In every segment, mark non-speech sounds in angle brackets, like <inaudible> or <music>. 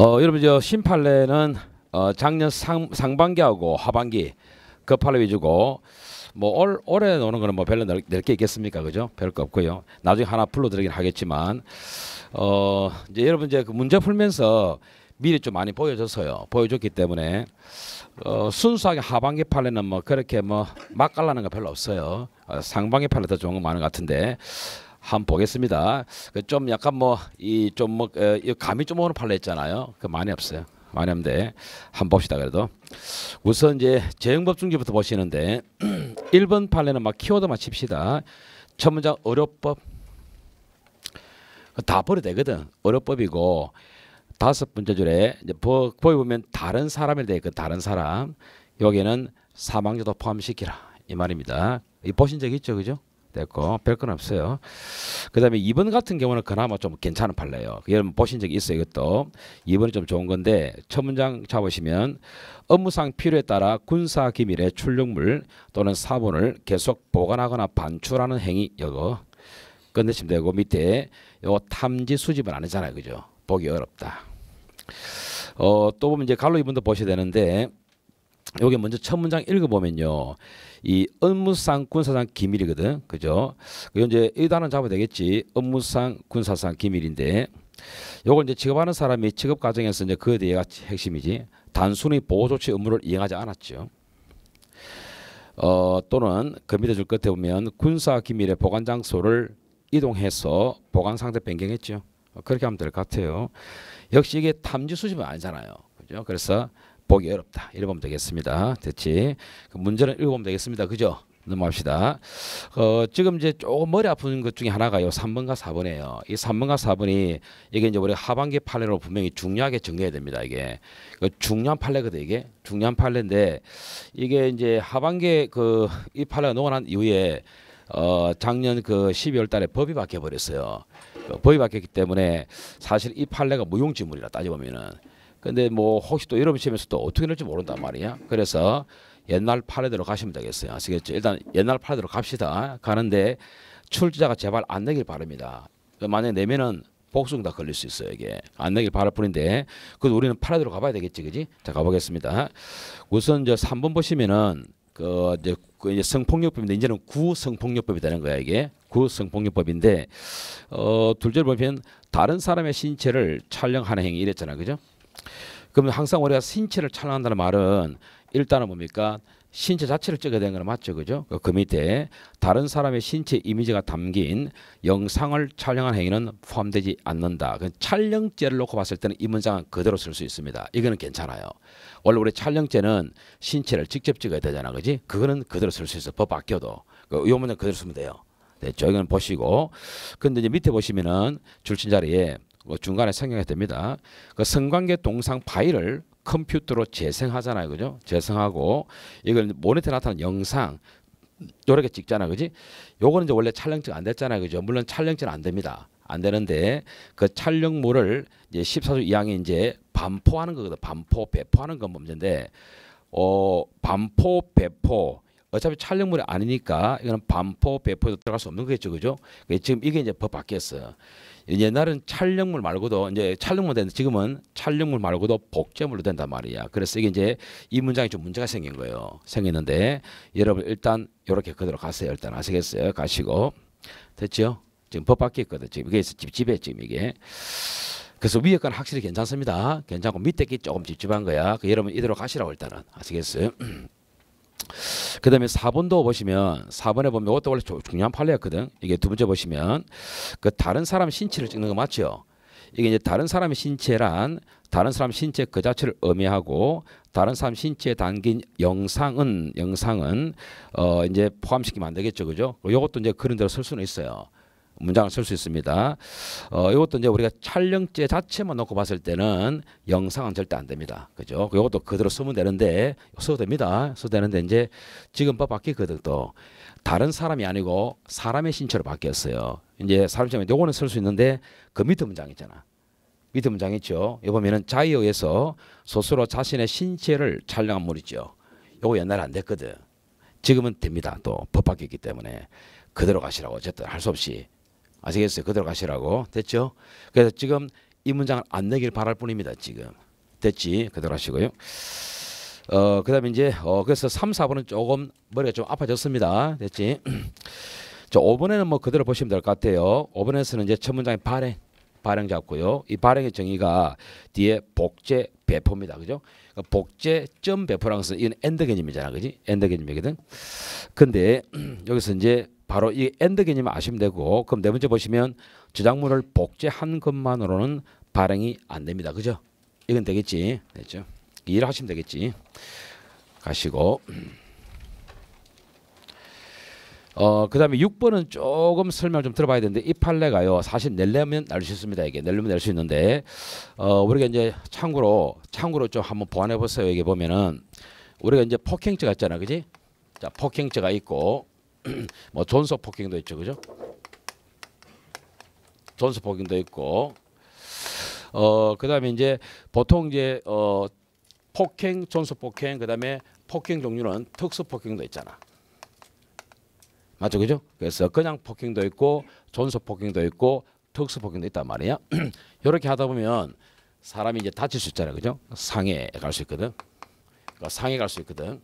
어, 여러분 저심판례는 어, 작년 상, 상반기하고 하반기 그 팔레 위주고 뭐 올, 올해 노는 거는 뭐 별로 낼 게 있겠습니까 그죠 별 거 없고요 나중에 하나 불러드리긴 하겠지만 어 이제 여러분 이제 그 문제 풀면서 미리 좀 많이 보여줬어요 보여줬기 때문에 어, 순수하게 하반기 판례는뭐 그렇게 뭐 막 갈라는 거 별로 없어요 어, 상반기 판례 더 좋은 거 많은 것 같은데 한번 보겠습니다. 그 좀 약간 뭐 이 좀 뭐 감이 좀 오는 팔로 했잖아요. 그 많이 없어요. 많이 없는데 한번 봅시다 그래도 우선 이제 재형법 중지부터 보시는데 1번 <clears throat> 판례는 막 키워드만 칩시다. 첫 문장 의료법 그 다 버려되거든. 의료법이고 다섯 번째 줄에 이제 보, 기 보면 다른 사람에 대해 그 다른 사람 여기는 사망자도 포함시키라 이 말입니다. 이 보신 적 있죠, 그죠? 됐고 별건 없어요. 그 다음에 2번 같은 경우는 그나마 좀 괜찮은 판례예요. 여러분 보신 적 있어요. 이것도 2번이 좀 좋은 건데 첫 문장 잡으시면 업무상 필요에 따라 군사 기밀의 출력물 또는 사본을 계속 보관하거나 반출하는 행위 여거 끝내시면 되고 밑에 요 탐지 수집은 안 했잖아요. 그죠? 보기 어렵다. 어, 또 보면 이제 갈로 2분도 보셔야 되는데 여기 먼저 첫 문장 읽어보면요. 이 업무상 군사상 기밀이거든. 그죠? 그 이제 일단은 잡아야 되겠지. 업무상 군사상 기밀인데 요걸 이제 취급하는 사람이 취급 과정에서 이제 그에 대해가 핵심이지. 단순히 보호 조치 의무를 이행하지 않았죠. 어, 또는 그 밑에 줄 끝에 보면 군사 기밀의 보관 장소를 이동해서 보관 상태 변경했죠. 어, 그렇게 하면 될 것 같아요. 역시 이게 탐지 수집은 아니잖아요. 그죠? 그래서 보기 어렵다. 읽어보면 되겠습니다. 됐지? 그 문제는 읽어보면 되겠습니다. 그죠? 넘어갑시다. 어, 지금 이제 조금 머리 아픈 것 중에 하나가요. 3번과 4번이에요. 이 3번과 4번이 이게 이제 우리 하반기 판례로 분명히 중요하게 정리해야 됩니다. 이게 그 중요한 판례거든 이게 중요한 판례인데 이게 이제 하반기 그이 판례가 논어난 이후에 어, 작년 그 12월 달에 법이 바뀌어 버렸어요. 그 법이 바뀌었기 때문에 사실 이 판례가 무용지물이라 따져보면은 근데 뭐 혹시 또 여러분 시험에서 또 어떻게 될지 모른단 말이야. 그래서 옛날 파레대로 가시면 되겠어요. 아시겠죠? 일단 옛날 파레대로 갑시다. 가는데 출제자가 제발 안 내길 바랍니다. 만약에 내면은 복수는 다 걸릴 수 있어요. 이게 안 내길 바랄 뿐인데 그 우리는 파레대로 가봐야 되겠지, 그지? 자 가보겠습니다. 우선 저 3번 보시면은 그 이제, 그 이제 성폭력법인데 이제는 구성폭력법이 되는 거야 이게 구성폭력법인데 어 둘째로 보면 다른 사람의 신체를 촬영하는 행위 이랬잖아, 그죠? 그러면 항상 우리가 신체를 촬영한다는 말은 일단은 뭡니까? 신체 자체를 찍어야 되는 건 맞죠, 그죠? 그, 그 밑에 다른 사람의 신체 이미지가 담긴 영상을 촬영한 행위는 포함되지 않는다. 그 촬영죄를 놓고 봤을 때는 이 문장은 그대로 쓸 수 있습니다. 이거는 괜찮아요. 원래 우리 촬영죄는 신체를 직접 찍어야 되잖아, 그지? 그거는 그대로 쓸 수 있어. 법바뀌어도그이 문장 그대로 쓰면 돼요. 됐죠? 이건 보시고 근데 이제 밑에 보시면은 줄친 자리에 뭐 중간에 생겨야 됩니다. 그 성관계 동상 파일을 컴퓨터로 재생하잖아요. 그죠? 재생하고 이걸 모니터에 나타난 영상 요렇게 찍잖아. 그지? 요거는 이제 원래 촬영증 안 됐잖아요. 그죠? 물론 촬영증은 안 됩니다. 안 되는데 그 촬영물을 이제 14조 2항에 이제 반포하는 거거든. 반포, 배포하는 건 문제인데 어, 반포, 배포 어차피 촬영물이 아니니까 이거는 반포 배포에도 들어갈 수 없는 거겠죠 그죠 그 지금 이게 이제 법 바뀌었어요 옛날은 촬영물 말고도 이제 촬영물 됐 지금은 촬영물 말고도 복제물로 된단 말이야. 그래서 이게 이제 이 문장이 좀 문제가 생긴 거예요. 생겼는데 여러분 일단 이렇게 그대로 가세요. 일단 아시겠어요? 가시고 됐죠? 지금 법 밖에 있거든. 지금 이게 집 집에 지금 이게. 그래서 위에 건 확실히 괜찮습니다. 괜찮고 밑에 게 조금 집집한 거야. 그 여러분 이대로 가시라고 일단은 아시겠어요? <clears throat> 그 다음에 4번도 보시면 4번에 보면 이것도 원래 중요한 판례였거든. 이게 두 번째 보시면 그 다른 사람 신체를 찍는 거 맞죠? 이게 이제 다른 사람의 신체란 다른 사람 신체 그 자체를 의미하고 다른 사람 신체에 담긴 영상은 영상은 어 이제 포함시키면 안 되겠죠, 그죠? 요것도 이제 그런 대로 쓸 수는 있어요. 문장을 쓸 수 있습니다. 어, 이것도 이제 우리가 촬영제 자체만 놓고 봤을 때는 영상은 절대 안 됩니다. 그죠? 이것도 그대로 쓰면 되는데 써도 됩니다. 써도 되는데 이제 지금 법 바뀌거든 또 다른 사람이 아니고 사람의 신체로 바뀌었어요. 이제 사람 신체 요거는 쓸 수 있는데 그 밑에 문장 있잖아. 밑에 문장 있죠. 이 보면은 자에 의해서 스스로 자신의 신체를 촬영한 물이죠. 요거 옛날에 안 됐거든. 지금은 됩니다. 또 법 바뀌었기 때문에 그대로 가시라고 어쨌든 할 수 없이 아시겠어요? 그대로 가시라고. 됐죠? 그래서 지금 이 문장을 안 내길 바랄 뿐입니다. 지금. 됐지? 그대로 하시고요. 어, 그 다음에 이제, 어, 그래서 3, 4번은 조금 머리가 좀 아파졌습니다. 됐지? 자, <clears throat> 5번에는 뭐 그대로 보시면 될 것 같아요. 5번에서는 이제 첫 문장의 발행, 발행 잡고요. 이 발행의 정의가 뒤에 복제 배포입니다. 그죠? 그러니까 복제 점 배포라는 것은 이건 엔더게임이잖아. 그지? 엔더게임이거든. 근데 <clears throat> 여기서 이제 바로 이 엔드 개념을 아시면 되고 그럼 네 번째 보시면 저작물을 복제한 것만으로는 발행이 안 됩니다. 그죠? 이건 되겠지. 됐죠? 이해를 하시면 되겠지. 가시고 어, 그 다음에 6번은 조금 설명을 좀 들어봐야 되는데 이 판례가요. 사실 낼려면 날 수 있습니다. 이게 낼려면 낼 수 있는데 어, 우리가 이제 참고로 참고로 좀 한번 보완해 보세요. 이게 보면은 우리가 이제 폭행죄가 있잖아. 그지? 자, 폭행죄가 있고 <clears throat> 뭐 존속 폭행도 있죠, 그죠? 존속 폭행도 있고, 어 그다음에 이제 보통 이제 어 폭행, 존속 폭행, 그다음에 폭행 종류는 특수 폭행도 있잖아. 맞죠, 그죠? 그래서 그냥 폭행도 있고 존속 폭행도 있고 특수 폭행도 있단 말이야. 이렇게 <clears throat> 하다 보면 사람이 이제 다칠 수 있잖아요, 그죠? 상해 갈 수 있거든. 그러니까 상해 갈 수 있거든.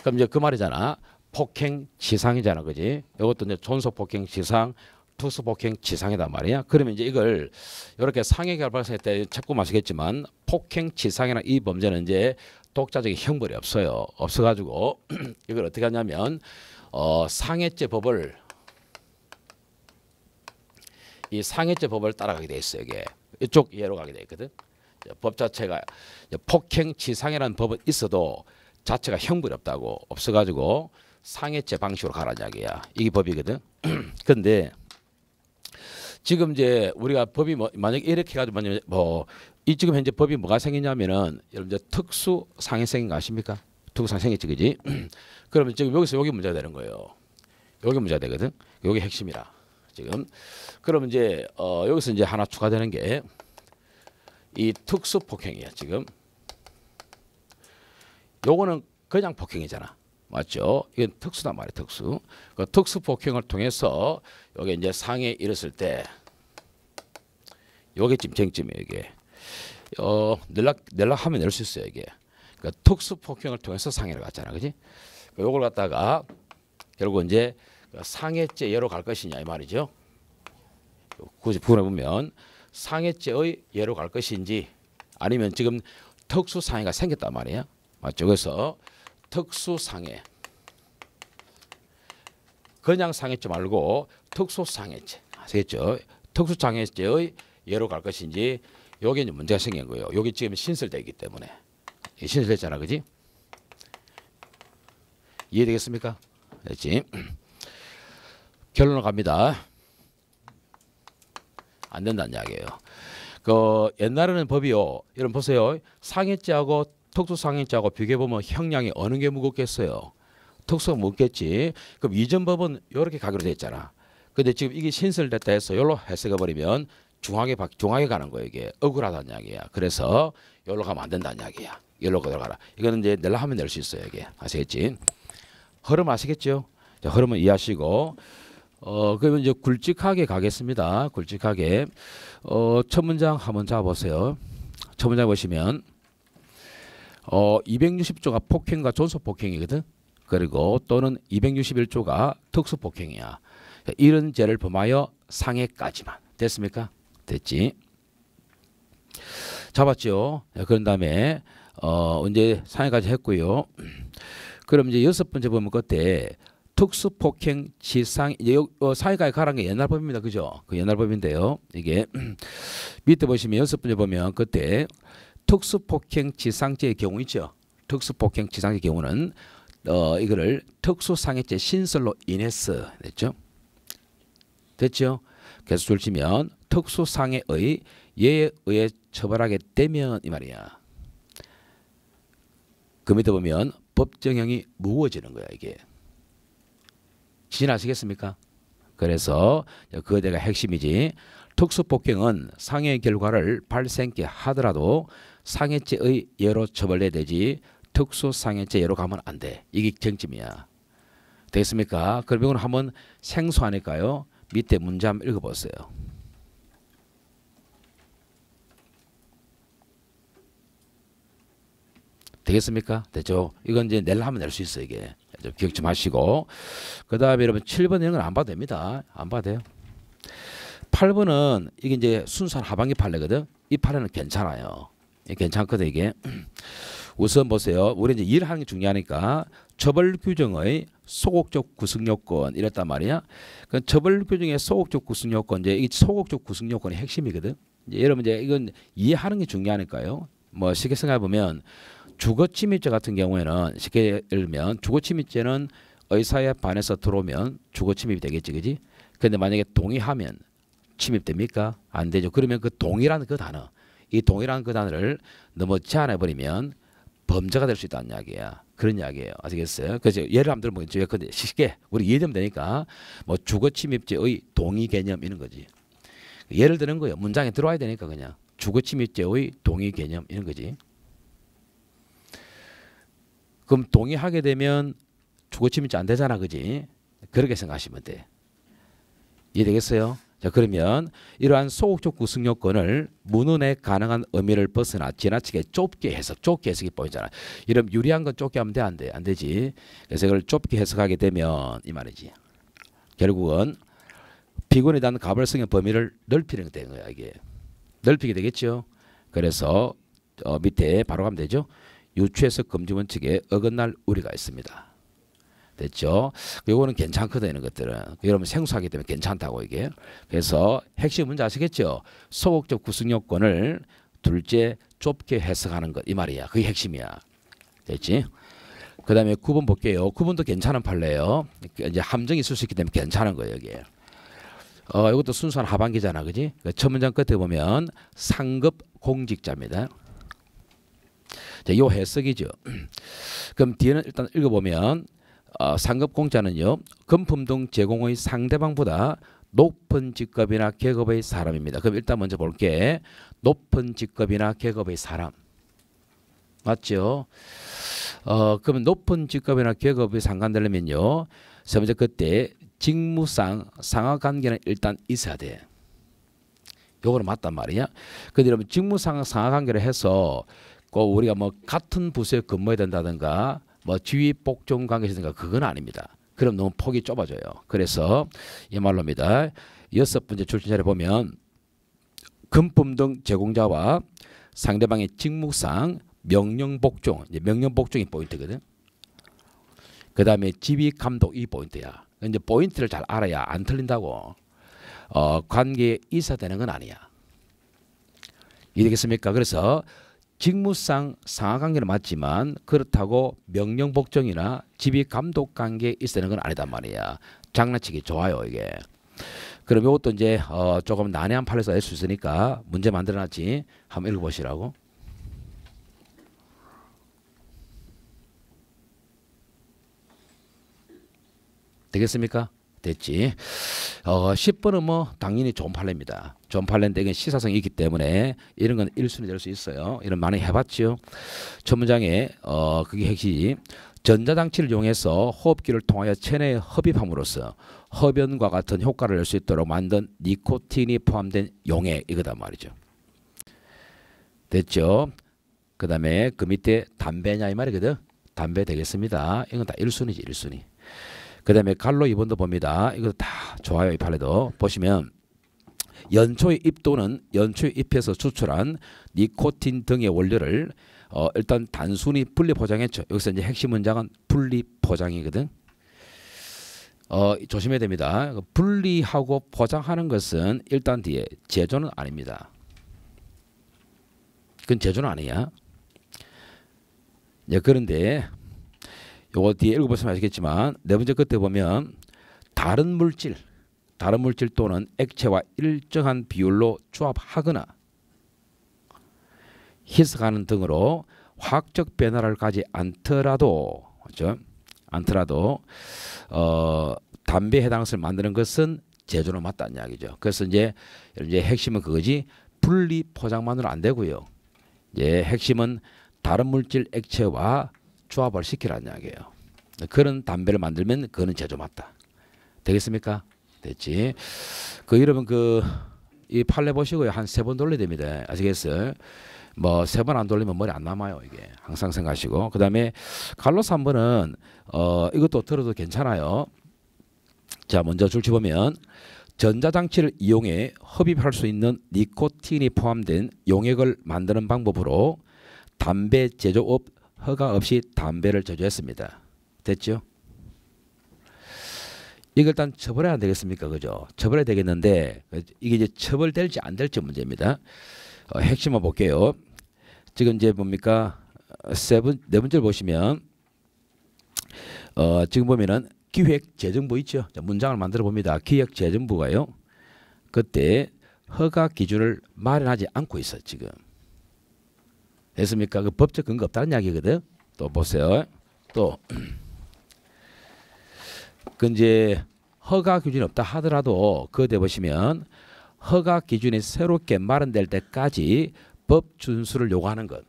그럼 이제 그 말이잖아. 폭행 지상이잖아, 그지? 이것도 이제 존속 폭행 지상, 투수 폭행 지상이다 말이야. 그러면 이제 이걸 이렇게 상해결 발생할 때 찾고 마시겠지만 폭행 지상이나 이 범죄는 이제 독자적인 형벌이 없어요. 없어가지고 <clears throat> 이걸 어떻게 하냐면 어, 상해죄 법을 이 상해죄 법을 따라가게 돼 있어요. 이게 이쪽 예로 가게 돼 있거든. 법 자체가 폭행 지상이라는 법은 있어도 자체가 형벌이 없다고 없어가지고 상해죄 방식으로 가라냐기야. 이게 법이거든. <clears throat> 근데 지금 이제 우리가 법이 뭐만약 이렇게 가지고 뭐이 지금 현재 법이 뭐가 생기냐면은 여러분 이제 특수 상해 생긴 거 아십니까? 특수 상해 생겼지 그지? <clears throat> 그러면 지금 여기서 여기 문제가 되는 거예요. 여기 문제가 되거든. 여기 핵심이라 지금. 그러 이제 어 여기서 이제 하나 추가되는 게 이 특수 폭행이야 지금. 요거는 그냥 폭행이잖아. 맞죠? 이건 특수단 말이에요. 특수. 그 특수 폭행을 통해서 여기 이제 상해 일었을 때 요게 지금 쟁점이에요. 이게. 어, 연락 연락하면 낼수 있어요. 이게. 그까 그러니까 특수 폭행을 통해서 상해를 갔잖아. 그지 그러니까 요걸 갖다가 결국 이제 그 상해죄 예로 갈 것이냐 이 말이죠. 굳이 구분해 보면 상해죄의 예로 갈 것인지 아니면 지금 특수 상해가 생겼단 말이에요. 맞죠? 그래서 특수상해 그냥 상해죄 말고 특수상해죄 아시겠죠? 특수상해죄의 예로 갈 것인지 여기 이제 문제가 생긴 거예요. 여기 지금 신설되기 때문에 신설됐잖아, 그지? 이해되겠습니까? 그지 <clears throat> 결론을 갑니다. 안 된다는 이야기예요. 그 옛날에는 법이요. 여러분 보세요. 상해죄하고 특수상해자고 비교해보면 형량이 어느 게 무겁겠어요? 특수가 무겁겠지. 그럼 이전 법은 이렇게 가기로 돼 있잖아. 근데 지금 이게 신설됐다 해서 여기로 해석해버리면 중앙에 바, 중앙에 가는 거예요. 이게 억울하다는 이야기야. 그래서 여기로 가면 안 된다는 이야기야. 여기로 들어가라. 이거는 이제 내가 하면 낼 수 있어요. 이게 아시겠지? 흐름 아시겠죠? 자, 흐름은 이해하시고 어 그러면 이제 굵직하게 가겠습니다. 굵직하게 어 첫 문장 한번 잡아보세요. 첫 문장 보시면 어 260조가 폭행과 존속 폭행이거든. 그리고 또는 261조가 특수 폭행이야. 그러니까 이런 죄를 범하여 상해까지만 됐습니까? 됐지. 잡았죠. 예, 그런 다음에 어언제 상해까지 했고요. 그럼 이제 여섯 번째 보면 그때 특수 폭행 지상 어, 사회가에 가란 게 옛날 법입니다. 그죠? 그 옛날 법인데요. 이게 <clears throat> 밑에 보시면 여섯 번째 보면 그때 특수폭행 지상죄의 경우 있죠. 특수폭행 지상죄의 경우는 어, 이거를 특수상해죄 신설로 인해서 됐죠. 됐죠. 계속 줄치면 특수상해의 예에 의해 처벌하게 되면 이 말이야. 그 밑에 보면 법정형이 무거워지는 거야 이게. 지진하시겠습니까? 그래서 그거 내가 핵심이지 특수폭행은 상해 결과를 발생케 하더라도 상해죄의 예로 처벌해야 되지 특수상해죄 예로 가면 안 돼. 이게 경점이야. 되겠습니까? 그러면 한번 생소하니까요. 밑에 문제 한번 읽어보세요. 되겠습니까? 됐죠 이건 이제 낼라 하면 낼 수 있어 이게. 좀 기억 좀 하시고. 그 다음에 여러분 7번 이런 건안 봐도 됩니다. 안 봐도 돼요. 8번은 이게 이제 순수한 하반기 판례거든. 이 판례는 괜찮아요. 예, 괜찮거든 이게. <clears throat> 우선 보세요. 우리 이제 일하는 게 중요하니까 처벌 규정의 소극적 구성 요건 이랬단 말이야. 그 처벌 규정의 소극적 구성 요건 이제 이 소극적 구성 요건이 핵심이거든. 이제 여러분 이제 이건 이해하는 게 중요하니까요. 뭐 쉽게 생각해 보면 주거침입죄 같은 경우에는 쉽게 예를 들면 주거침입죄는 의사에 반해서 들어오면 주거침입이 되겠지, 그지? 근데 만약에 동의하면 침입됩니까? 안 되죠. 그러면 그 동의라는 그 단어 이 동일한 그 단어를 너무 제한해버리면 범죄가 될 수 있다는 이야기야. 그런 이야기예요. 아시겠어요? 그래서 예를 한번 들어보겠뭐 근데 쉽게 우리 이해되면 되니까 뭐 주거 침입죄의 동의 개념 이런 거지. 예를 드는 거예요. 문장에 들어와야 되니까 그냥 주거 침입죄의 동의 개념 이런 거지. 그럼 동의하게 되면 주거 침입죄 안 되잖아, 그지? 그렇게 생각하시면 돼. 이해되겠어요? 자 그러면 이러한 소극적 구성요건을 문헌에 가능한 의미를 벗어나 지나치게 좁게 해석, 좁게 해석이 보이잖아. 이런 유리한 건 좁게 하면 돼안 돼? 안 되지. 그래서 그걸 좁게 해석하게 되면 이 말이지. 결국은 비군에 대한 가벌성의 범위를 넓히는 되는 거야 이게. 넓히게 되겠죠. 그래서 어, 밑에 바로 가면 되죠. 유추해서 금지 원칙에 어긋날 우려가 있습니다. 됐죠? 요거는 괜찮거든 이런 것들은. 여러분 생소하기 때문에 괜찮다고 이게. 그래서 핵심 문제 아시겠죠? 소극적 구성 요건을 둘째 좁게 해석하는 것 이 말이야. 그게 핵심이야. 됐지? 그 다음에 9번 볼게요. 9번도 괜찮은 판례예요. 이제 함정이 있을 수 있기 때문에 괜찮은 거예요. 여기에. 어, 이것도 순수한 하반기잖아. 그지? 그러니까 첫 문장 끝에 보면 상급 공직자입니다. 자, 요 해석이죠. <clears throat> 그럼 뒤에는 일단 읽어보면 어, 상급공자는요 금품 등 제공의 상대방보다 높은 직급이나 계급의 사람입니다. 그럼 일단 먼저 볼게 높은 직급이나 계급의 사람 맞죠? 어, 그러 높은 직급이나 계급이 상관되려면요. 세 번째 그때 직무상 상하관계는 일단 있어야 돼. 요거는 맞단 말이야. 근데 여러분 직무상 상하관계를 해서 꼭 우리가 뭐 같은 부서에 근무해야 된다든가 뭐지위 복종 관계시든가 그건 아닙니다. 그럼 너무 폭이 좁아져요. 그래서 이 말로입니다. 여섯 번째 출신자를 보면 금품 등 제공자와 상대방의 직무상 명령 복종, 이제 명령 복종이 포인트거든. 그 다음에 지휘 감독 이 포인트야. 이제 포인트를 잘 알아야 안 틀린다고. 어, 관계 이사되는 건 아니야. 이해되겠습니까? 그래서 직무상 상하관계는 맞지만 그렇다고 명령복종이나 지휘 감독 관계에 있어는 건 아니단 말이야. 장난치기 좋아요 이게. 그럼 이것도 이제 어 조금 난해한 판에서 낼수 있으니까 문제 만들어놨지. 한번 읽어보시라고. 되겠습니까? 됐지. 어, 10번은 뭐 당연히 존 팔레입니다. 존 팔렌데겐 시사성이 있기 때문에 이런 건 1순위 될 수 있어요. 이런 많이 해봤지요. 첫 문장에 어, 그게 핵심. 전자장치를 이용해서 호흡기를 통하여 체내에 흡입함으로써 흡연과 같은 효과를 낼 수 있도록 만든 니코틴이 포함된 용액 이거다 말이죠. 됐죠? 그 다음에 그 밑에 담배냐 이 말이거든. 담배 되겠습니다. 이건 다 1순위지 1순위. 그 다음에 갈로 2번도 봅니다. 이거 다 좋아요. 이 판에도 보시면 연초의 잎또는 연초의 잎에서 추출한 니코틴 등의 원료를 어, 일단 단순히 분리 포장했죠. 여기서 이제 핵심 문장은 분리 포장이거든. 어, 조심해야 됩니다. 그 분리하고 포장하는 것은 일단 뒤에 제조는 아닙니다. 그건 제조는 아니야. 예, 그런데 요거 뒤에 읽어보시면 아시겠지만 네 번째 끝에 보면 다른 물질, 다른 물질 또는 액체와 일정한 비율로 조합하거나 희석하는 등으로 화학적 변화를 가지 않더라도 그렇죠? 않더라도 어, 담배 해당성을 만드는 것은 제조는 맞다는 이야기죠. 그래서 이제 이제 핵심은 그거지 분리 포장만으로 안 되고요. 이제 핵심은 다른 물질 액체와 조합을 시키라는 이야기예요. 그런 담배를 만들면 그는 제조 맞다. 되겠습니까? 됐지. 그 여러분 그이 팔레 보시고요. 한 세 번 돌려야 됩니다. 아시겠어요? 뭐 세 번 안 돌리면 머리 안 남아요 이게 항상 생각하시고 그 다음에 칼로스 한 번은 어 이것도 들어도 괜찮아요 자 먼저 줄치 보면 전자장치를 이용해 흡입할 수 있는 니코틴이 포함된 용액을 만드는 방법으로 담배 제조업 허가 없이 담배를 저주했습니다. 됐죠? 이걸 일단 처벌해야 되겠습니까? 그죠? 처벌해야 되겠는데 이게 이제 처벌될지 안 될지 문제입니다. 어, 핵심을 볼게요. 지금 이제 뭡니까? 세븐 네번째 보시면 어, 지금 보면은 기획재정부 있죠. 문장을 만들어 봅니다. 기획재정부가요. 그때 허가 기준을 마련하지 않고 있어 지금. 됐습니까? 그 법적 근거 없다는 이야기거든. 요또 보세요. 또 그 이제 허가 기준이 없다 하더라도 그대 보시면 허가 기준이 새롭게 마련될 때까지 법 준수를 요구하는 것.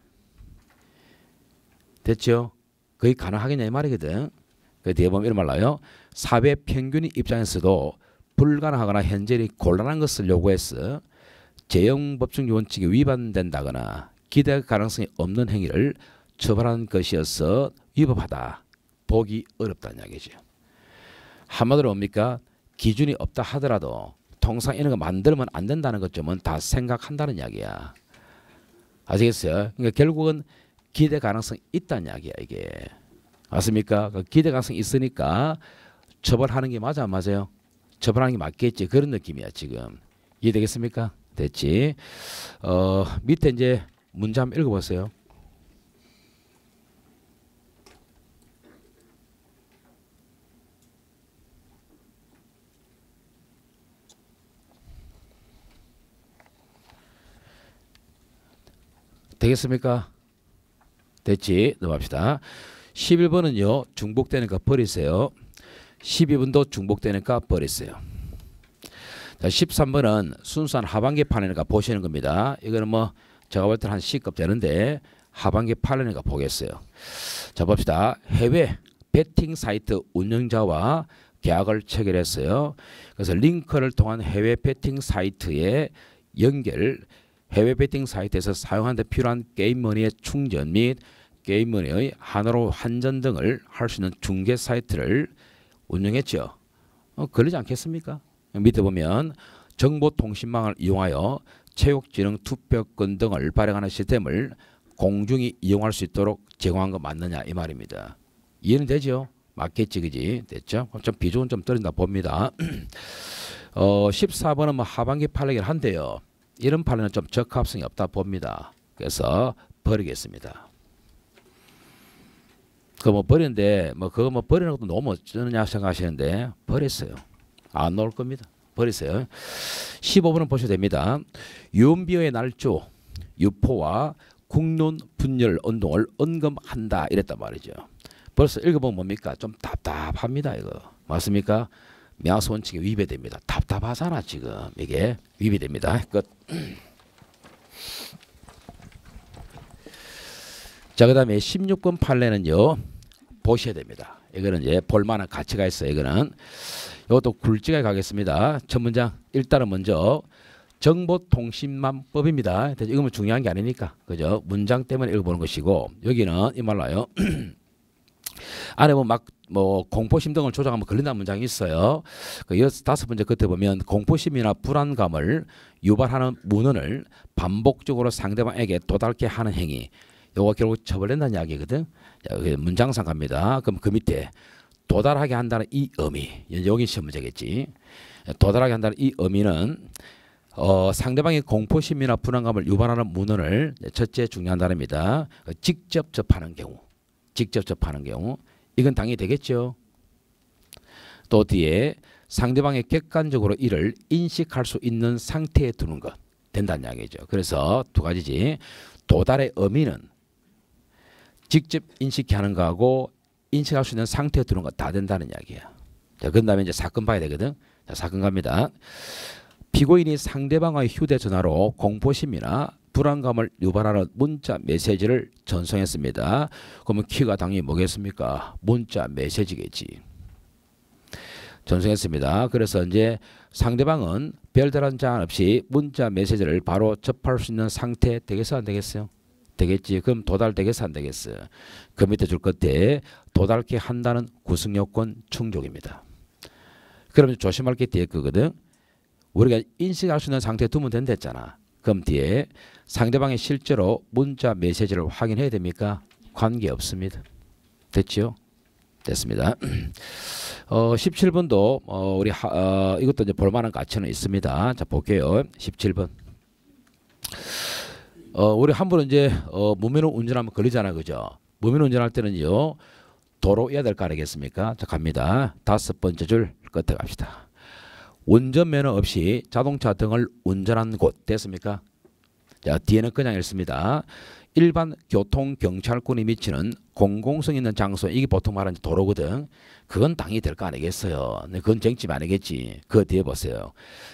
됐죠? 그게 가능하겠냐 이 말이거든. 그 뒤에 보면 이런 말나요 사회 평균인 입장에서도 불가능하거나 현재의 곤란한 것을 요구해서 재형 법정 원칙이 위반된다거나 기대할 가능성이 없는 행위를 처벌하는 것이어서 위법하다. 보기 어렵다는 이야기죠. 한마디로 뭡니까? 기준이 없다 하더라도 통상 이런 거 만들면 안 된다는 것점은 다 생각한다는 이야기야. 아시겠어요? 그러니까 결국은 기대 가능성이 있다는 이야기야 이게. 맞습니까? 그 기대 가능성이 있으니까 처벌하는 게 맞아 맞아요? 처벌하는 게 맞겠지 그런 느낌이야 지금. 이해되겠습니까? 됐지. 어 밑에 이제 문제 한번 읽어보세요. 되겠습니까? 됐지? 넘어갑시다. 11번은요. 중복되니까 버리세요. 12번도 중복되니까 버리세요. 자, 13번은 순수한 하반기 판이니까 보시는 겁니다. 이거는 뭐 제가 볼 때는 한 C급 되는데 하반기 8년인가 보겠어요. 자 봅시다. 해외 베팅 사이트 운영자와 계약을 체결했어요. 그래서 링크를 통한 해외 베팅 사이트의 연결, 해외 베팅 사이트에서 사용하는 데 필요한 게임 머니의 충전 및 게임 머니의 한화로 환전 등을 할 수 있는 중개 사이트를 운영했죠. 어, 걸리지 않겠습니까? 밑에 보면 정보통신망을 이용하여 체육지능 투표권 등을 발행하는 시스템을 공중이 이용할 수 있도록 제공한 거 맞느냐 이 말입니다. 이해는 되죠? 맞겠지 그지? 됐죠? 좀 비중은 좀 떨어진다 봅니다. <clears throat> 어, 14번은 뭐 하반기 팔리긴 한데요. 이런 판례는 좀 적합성이 없다 봅니다. 그래서 버리겠습니다. 그뭐 버리는데 뭐 그거 뭐 버리는 것도 너무 어쩌느냐 생각하시는데 버렸어요. 안 나올 겁니다. 버리세요. 15번은 보셔도 됩니다. 유언비어의 날조, 유포와 국론 분열 운동을 언금한다 이랬단 말이죠. 벌써 읽어보면 뭡니까? 좀 답답합니다 이거. 맞습니까? 명수 원칙에 위배됩니다. 답답하잖아 지금 이게 위배됩니다. 끝. <clears throat> 자, 그 다음에 16번 판례는요, 보셔야 됩니다. 이거는 이제 볼만한 가치가 있어요. 이거는 이것도 굵직하게 가겠습니다. 첫 문장 일단은 먼저 정보통신망법입니다. 이거는 뭐 중요한 게 아니니까 그죠? 문장 때문에 읽어보는 것이고 여기는 이말로요 <clears throat> 안에 뭐면막뭐 뭐 공포심 등을 조장하면 걸린다는 문장이 있어요. 그 여섯 다섯 번째 끝에 보면 공포심이나 불안감을 유발하는 문헌을 반복적으로 상대방에게 도달케 하는 행위. 요거 결국 처벌된다는 이야기거든. 자, 문장상 갑니다. 그럼 그 밑에 도달하게 한다는 이 의미 여기 시험 문제겠지 도달하게 한다는 이 의미는 어, 상대방의 공포심이나 불안감을 유발하는 문헌을 첫째 중요한 단어니다 그 직접 접하는 경우 직접 접하는 경우 이건 당연히 되겠죠 또 뒤에 상대방의 객관적으로 이를 인식할 수 있는 상태에 두는 것 된다는 이야기죠 그래서 두 가지지 도달의 의미는 직접 인식하는 거하고 인식할 수 있는 상태에 들어온 거다 된다는 이야기야. 자, 그 다음에 이제 사건 봐야 되거든. 자, 사건 갑니다. 피고인이 상대방의 휴대전화로 공포심이나 불안감을 유발하는 문자 메시지를 전송했습니다. 그러면 키가 당연히 뭐겠습니까? 문자 메시지겠지. 전송했습니다. 그래서 이제 상대방은 별다른 제한 없이 문자 메시지를 바로 접할 수 있는 상태 되겠어 안 되겠어요? 되겠지. 그럼 도달되겠어 안 되겠어. 그 밑에 줄 끝에 도달케 한다는 구성요건 충족입니다. 그럼 조심할 게 뒤에 그거든. 우리가 인식할 수 있는 상태에 두면 된다 했잖아. 그럼 뒤에 상대방이 실제로 문자 메시지를 확인해야 됩니까? 관계없습니다. 됐지요? 됐습니다. <clears throat> 어, 17번도 어, 우리 하, 어, 이것도 이제 볼만한 가치는 있습니다. 자 볼게요. 17번. 어, 우리 한부로 이제 어, 무면허 운전하면 걸리잖아, 그죠? 무면허 운전할 때는요, 도로 해야 될 거 아니겠습니까? 자, 갑니다. 다섯 번째 줄 끝에 갑시다. 운전면허 없이 자동차 등을 운전한 곳 됐습니까? 자, 뒤에는 그냥 읽습니다. 일반 교통 경찰권이 미치는 공공성 있는 장소 이게 보통 말하는 도로거든. 그건 당이 될 거 아니겠어요. 근데 네, 그건 쟁점 아니겠지. 그 뒤에 보세요.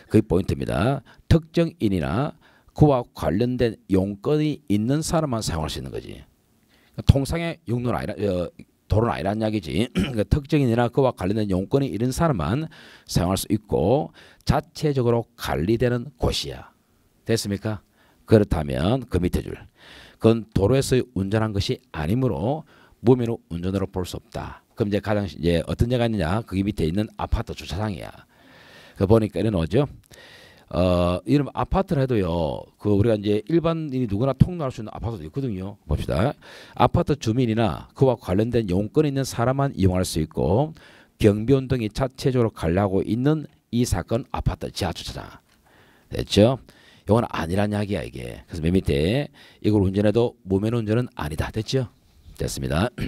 그게 포인트입니다. 특정인이나 그와 관련된 용건이 있는 사람만 사용할 수 있는 거지. 그러니까 통상의 용론 아니라 어, 도는 아니란 이야기지. <clears throat> 그 특정인이나 그와 관련된 용건이 있는 사람만 사용할 수 있고 자체적으로 관리되는 곳이야. 됐습니까? 그렇다면 그 밑에 줄. 그건 도로에서 운전한 것이 아니므로 무면허 운전으로 볼 수 없다. 그럼 이제 가장 이제 어떤 데가 있느냐? 그게 밑에 있는 아파트 주차장이야. 그 보니까 이런 어죠. 어, 이런 아파트를 해도요. 그 우리가 이제 일반인이 누구나 통로할 수 있는 아파트도 있거든요. 봅시다. 아파트 주민이나 그와 관련된 용건이 있는 사람만 이용할 수 있고 경비원 등이 자체적으로 관리하고 있는 이 사건 아파트 지하 주차장. 됐죠? 이건 아니란 이야기야 이게. 그래서 맨 밑에 이걸 운전해도 무면 운전은 아니다. 됐죠? 됐습니다. <clears throat>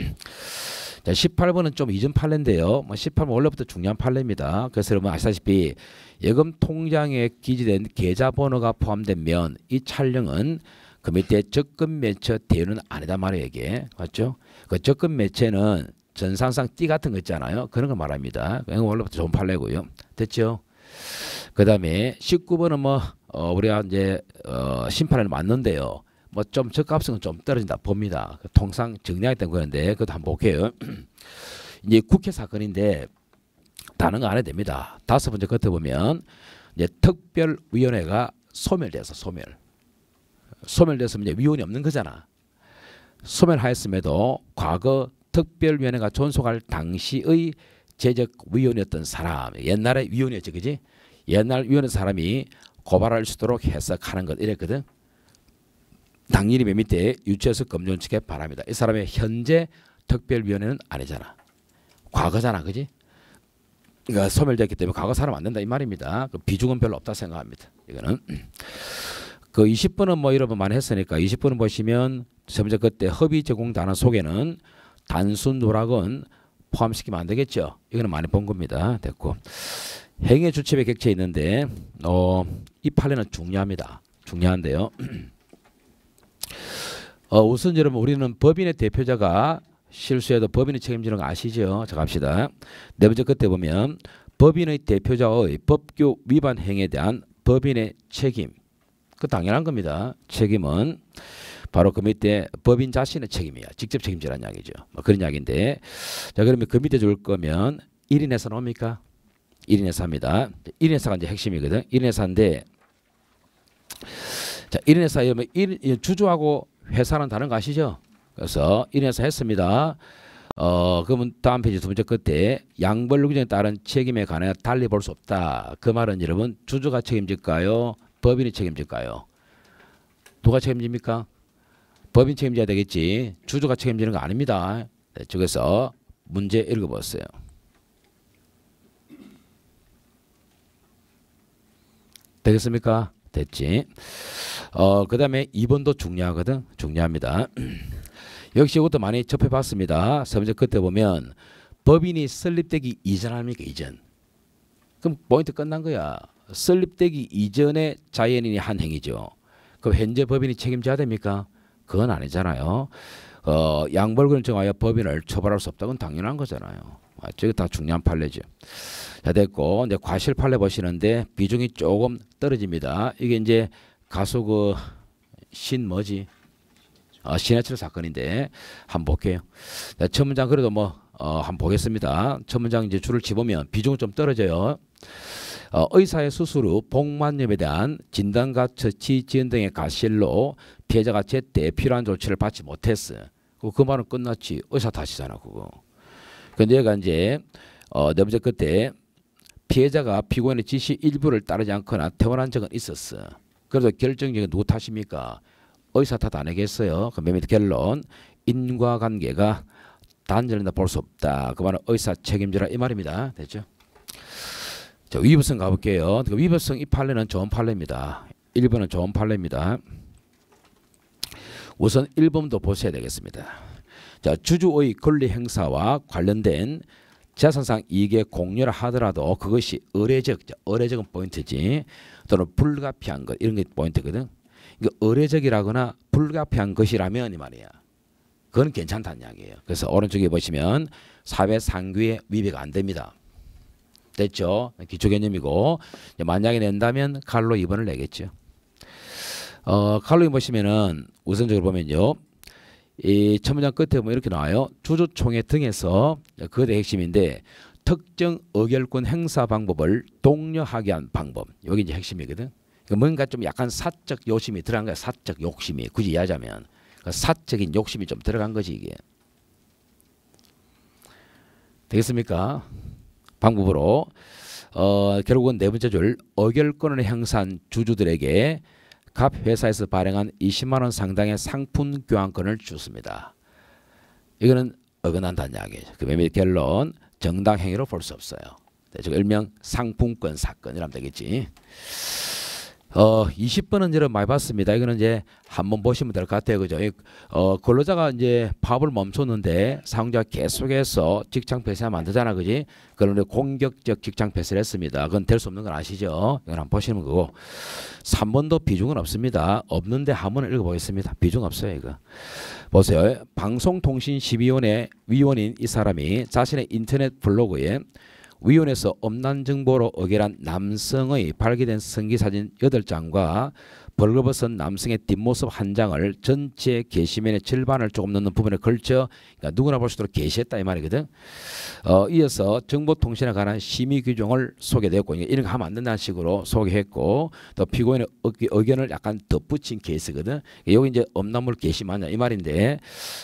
자, 18번은 좀 이전 판례인데요. 뭐 18번 원래부터 중요한 판례입니다. 그래서 여러분 아시다시피 예금 통장에 기재된 계좌번호가 포함되면 이 촬영은 그 밑에 적금 매체 대우는 아니다 말이에요 이게 맞죠? 그 적금 매체는 전산상 띠 같은 거 있잖아요. 그런 걸 말합니다. 원래부터 좋은 판례고요. 됐죠? 그 다음에 19번은 뭐 어, 우리가 이제 어, 심판을 맞는데요. 뭐좀 적합성은 좀 떨어진다 봅니다. 그 통상 정리할때다는 거였는데 그것도 한번 볼게요. <clears throat> 이제 국회 사건인데 다른 거 안 해도 됩니다. 다섯 번째 겉에 보면 이제 특별위원회가 소멸돼서 소멸. 소멸돼서 이제 위원이 없는 거잖아. 소멸하였음에도 과거 특별위원회가 존속할 당시의 제적위원이었던 사람, 옛날에 위원이었지, 그지? 옛날 위원의 사람이 고발할 수 있도록 해석하는 것 이랬거든. 당일이 몇밑때 유치해석 검증 측에 바랍니다. 이 사람의 현재 특별위원회는 아니잖아. 과거잖아, 그지? 그러니까 소멸됐기 때문에 과거 사람 안 된다 이 말입니다. 그 비중은 별로 없다 생각합니다. 이거는 <clears throat> 그 20분은 뭐 여러분 많이 했으니까 20분은 보시면 먼저 그때 허비 제공 단어 속에는 단순 누락은 포함시키면 안 되겠죠. 이거는 많이 본 겁니다. 됐고 행위 주체의 객체 있는데 어, 이 판례는 중요합니다. 중요한데요. <clears throat> 어, 우선 여러분 우리는 법인의 대표자가 실수해도 법인이 책임지는 거 아시죠? 자 갑시다. 네 번째 끝에 보면 법인의 대표자의 법규 위반 행위에 대한 법인의 책임. 그 당연한 겁니다. 책임은 바로 그 밑에 법인 자신의 책임이야. 직접 책임지라는 이야기죠. 뭐 그런 이야기인데 자 그러면 그 밑에 줄 거면 1인 회사 뭡니까 1인 회사입니다. 1인 회사가 이제 핵심이거든. 1인 회사인데 자, 1인회사 하면 뭐 예, 주주하고 회사는 다른 거 아시죠? 그래서 1인회사 했습니다. 어, 그러면 다음 페이지 두 번째 끝에 양벌 규정에 따른 책임에 관해 달리 볼 수 없다. 그 말은 여러분 주주가 책임질까요? 법인이 책임질까요? 누가 책임집니까? 법인 책임져야 되겠지. 주주가 책임지는 거 아닙니다. 네, 저기서 문제 읽어보세요. 되겠습니까? 됐지. 어, 그 다음에 2번도 중요하거든. 중요합니다. <clears throat> 역시 이것도 많이 접해봤습니다. 선제 끝에 보면 법인이 설립되기 이전합니까? 이전. 그럼 포인트 끝난 거야. 설립되기 이전에 자연인이 한 행위죠. 그럼 현재 법인이 책임져야 됩니까? 그건 아니잖아요. 어, 양벌금을 정하여 법인을 처벌할 수 없다는 건 당연한 거잖아요. 맞죠? 아, 다 중요한 판례죠. 자, 됐고, 이제 과실 판례 보시는데 비중이 조금 떨어집니다. 이게 이제 가수 그 신 뭐지? 어, 신해철 사건인데 한번 볼게요. 네, 첫 문장 그래도 뭐 어, 한번 보겠습니다. 첫 문장 이제 줄을 집으면 비중은 좀 떨어져요. 어, 의사의 수술 후 복만염에 대한 진단과 처치 지원 등의 가실로 피해자가 제때 필요한 조치를 받지 못했어. 그, 그 말은 끝났지. 의사 다시잖아 그거. 근데 얘가 이제 어, 네 번째 그때 피해자가 피고인의 지시 일부를 따르지 않거나 퇴원한 적은 있었어. 그래서 결정적인 누구 탓입니까? 의사 탓 아니겠어요? 그럼 맨 결론 인과관계가 단절된다 볼수 없다. 그 말은 의사 책임져라 이 말입니다. 됐죠? 자, 위법성 가볼게요. 그 위법성 이 판례는 좋은 판례입니다. 1번은 좋은 판례입니다. 우선 1번도 보셔야 되겠습니다. 자, 주주의 권리 행사와 관련된 재산상 이익의 공유를 하더라도 그것이 의례적, 의례적은 포인트지. 또는 불가피한 것 이런 게 포인트거든. 이게 그러니까 의례적이라거나 불가피한 것이라면 이 말이야. 그건 괜찮다는 이야기예요. 그래서 오른쪽에 보시면 사회 상규에 위배가 안 됩니다. 됐죠? 기초 개념이고 만약에 낸다면 칼로 2번을 내겠죠. 어, 칼로 보시면 우선적으로 보면요. 이 천문장 끝에 보면 이렇게 나와요. 주주총회 등에서 그게 핵심인데 특정 의결권 행사 방법을 독려하게 한 방법. 여기 이제 핵심이거든. 그러니까 뭔가 좀 약간 사적 욕심이 들어간 거야. 사적 욕심이 굳이 이야기하자면 그 그러니까 사적인 욕심이 좀 들어간 거지 이게. 되겠습니까? 방법으로 어, 결국은 네 번째 줄 의결권을 행사한 주주들에게 각 회사에서 발행한 20만 원 상당의 상품 교환권을 주습니다. 이거는 어긋난다는 이야기죠. 그 매매 결론 정당 행위로 볼 수 없어요. 즉 네, 일명 상품권 사건이라면 되겠지. 어 20번은 이런 많이 봤습니다. 이거는 이제 한번 보시면 될 것 같아요. 그죠? 어 근로자가 이제 파업을 멈췄는데 사용자 계속해서 직장 폐쇄하면 안잖아 그지? 그런데 공격적 직장 폐쇄를 했습니다. 그건 될 수 없는 건 아시죠? 이건 한번 보시는 거고. 3번도 비중은 없습니다. 없는데 한 번 읽어 보겠습니다. 비중 없어요, 이거. 보세요. 방송통신심의원회 위원인 이 사람이 자신의 인터넷 블로그에 위원회에서 엄난 정보로 의결한 남성의 발견된 성기사진 8장과 벌거벗은 남성의 뒷모습 한 장을 전체 게시면의 절반을 조금 넘는 부분에 걸쳐 그러니까 누구나 볼 수 있도록 게시했다 이 말이거든. 어, 이어서 정보통신에 관한 심의 규정을 소개되었고 그러니까 이런 거 하면 안 된다는 식으로 소개했고 또 피고인의 의견을 약간 덧붙인 케이스거든. 여기 이제 엄나물 게시마냐 이 말인데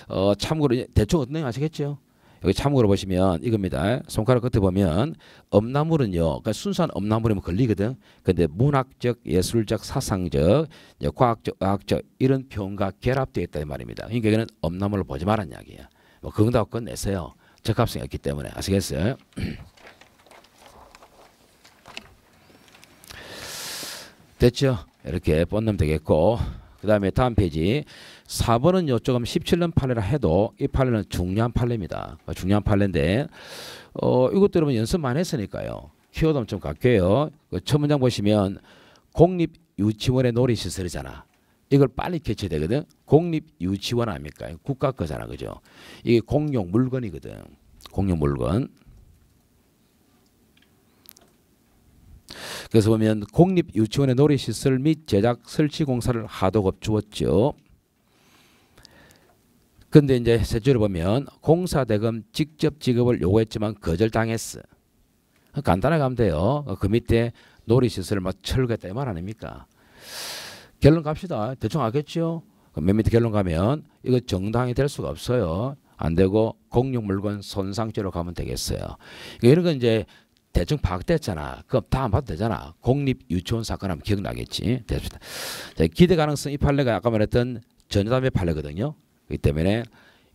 어, 참고로 대충 어떤 내용 아시겠죠? 여기 참고로 보시면 이겁니다. 손가락 끝에 보면 엄나물은요. 그러니까 순수한 엄나물이면 걸리거든. 근데 문학적, 예술적, 사상적, 과학적, 의학적 이런 표현과 결합되어 있다 는 말입니다. 그러니까 이거는 엄나물을 보지 말란 이야기예요뭐 그건 다끝냈어요 적합성이 없기 때문에 아시겠어요? <clears throat> 됐죠? 이렇게 본넘 되겠고 그 다음에 다음 페이지 4번은 요쪽하 17년 판례라 해도 이 판례는 중요한 판례입니다. 중요한 판례인데 어, 이것도 여러분 연습 많이 했으니까요. 키워드좀 갈게요. 그 첫 문장 보시면 공립 유치원의 놀이시설이잖아. 이걸 빨리 캐치되거든. 공립 유치원 아닙니까? 국가 거잖아, 그죠? 이게 공용 물건이거든. 공용 물건. 그래서 보면 공립 유치원의 놀이시설 및 제작 설치 공사를 하도급 주었죠. 근데 이제 세 줄을 보면 공사대금 직접 지급을 요구했지만 거절당했어. 간단하게 하면 돼요. 그 밑에 놀이시설을 막 뭐 철거했다 이 말 아닙니까? 결론 갑시다. 대충 알겠죠? 그 맨 밑에 결론 가면 이거 정당이 될 수가 없어요. 안 되고 공용 물건 손상죄로 가면 되겠어요. 그러니까 이런 건 이제 대충 파악됐잖아. 그럼 다 안 봐도 되잖아. 공립 유치원 사건 하면 기억나겠지. 됐습니다. 기대 가능성 이 판례가 아까 말했던 전자담배 판례거든요. 그렇기 때문에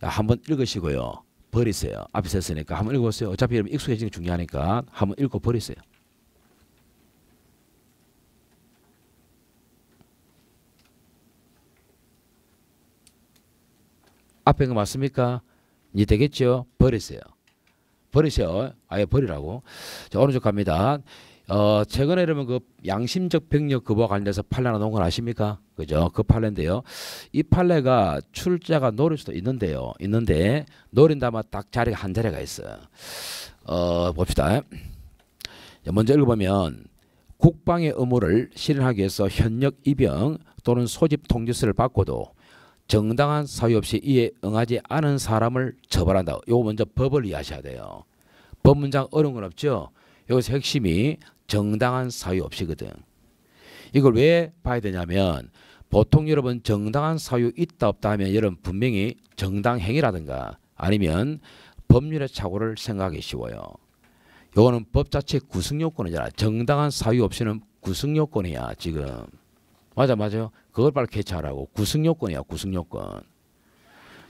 한번 읽으시고요. 버리세요. 앞에 썼으니까 한번 읽어보세요. 어차피 여러분 익숙해지는 게 중요하니까 한번 읽고 버리세요. 앞에 거 맞습니까? 이제 되겠죠? 버리세요. 버리세요. 아예 버리라고. 자, 오른쪽 갑니다. 어, 최근에 여러면그 양심적 병력 거부와 관련해서 판례 하나 놓은 건 아십니까? 그죠? 그 판례인데요. 이 판례가 출자가 노릴 수도 있는데요. 있는데 노린다면 딱 자리가 한 자리가 있어요. 어, 봅시다. 먼저 읽어보면 국방의 의무를 실현하기 위해서 현역 입영 또는 소집 통지서를 받고도 정당한 사유 없이 이에 응하지 않은 사람을 처벌한다. 요거 먼저 법을 이해하셔야 돼요. 법문장 어려운 건 없죠. 여기서 핵심이 정당한 사유 없이거든. 이걸 왜 봐야 되냐면 보통 여러분 정당한 사유 있다 없다 하면 여러분 분명히 정당행위라든가 아니면 법률의 착오를 생각하기 쉬워요. 요거는 법 자체 구성요건이잖아. 정당한 사유 없이는 구성요건이야 지금. 맞아 맞아요. 그걸 빨리 캐치하라고. 구성요건이야 구성요건.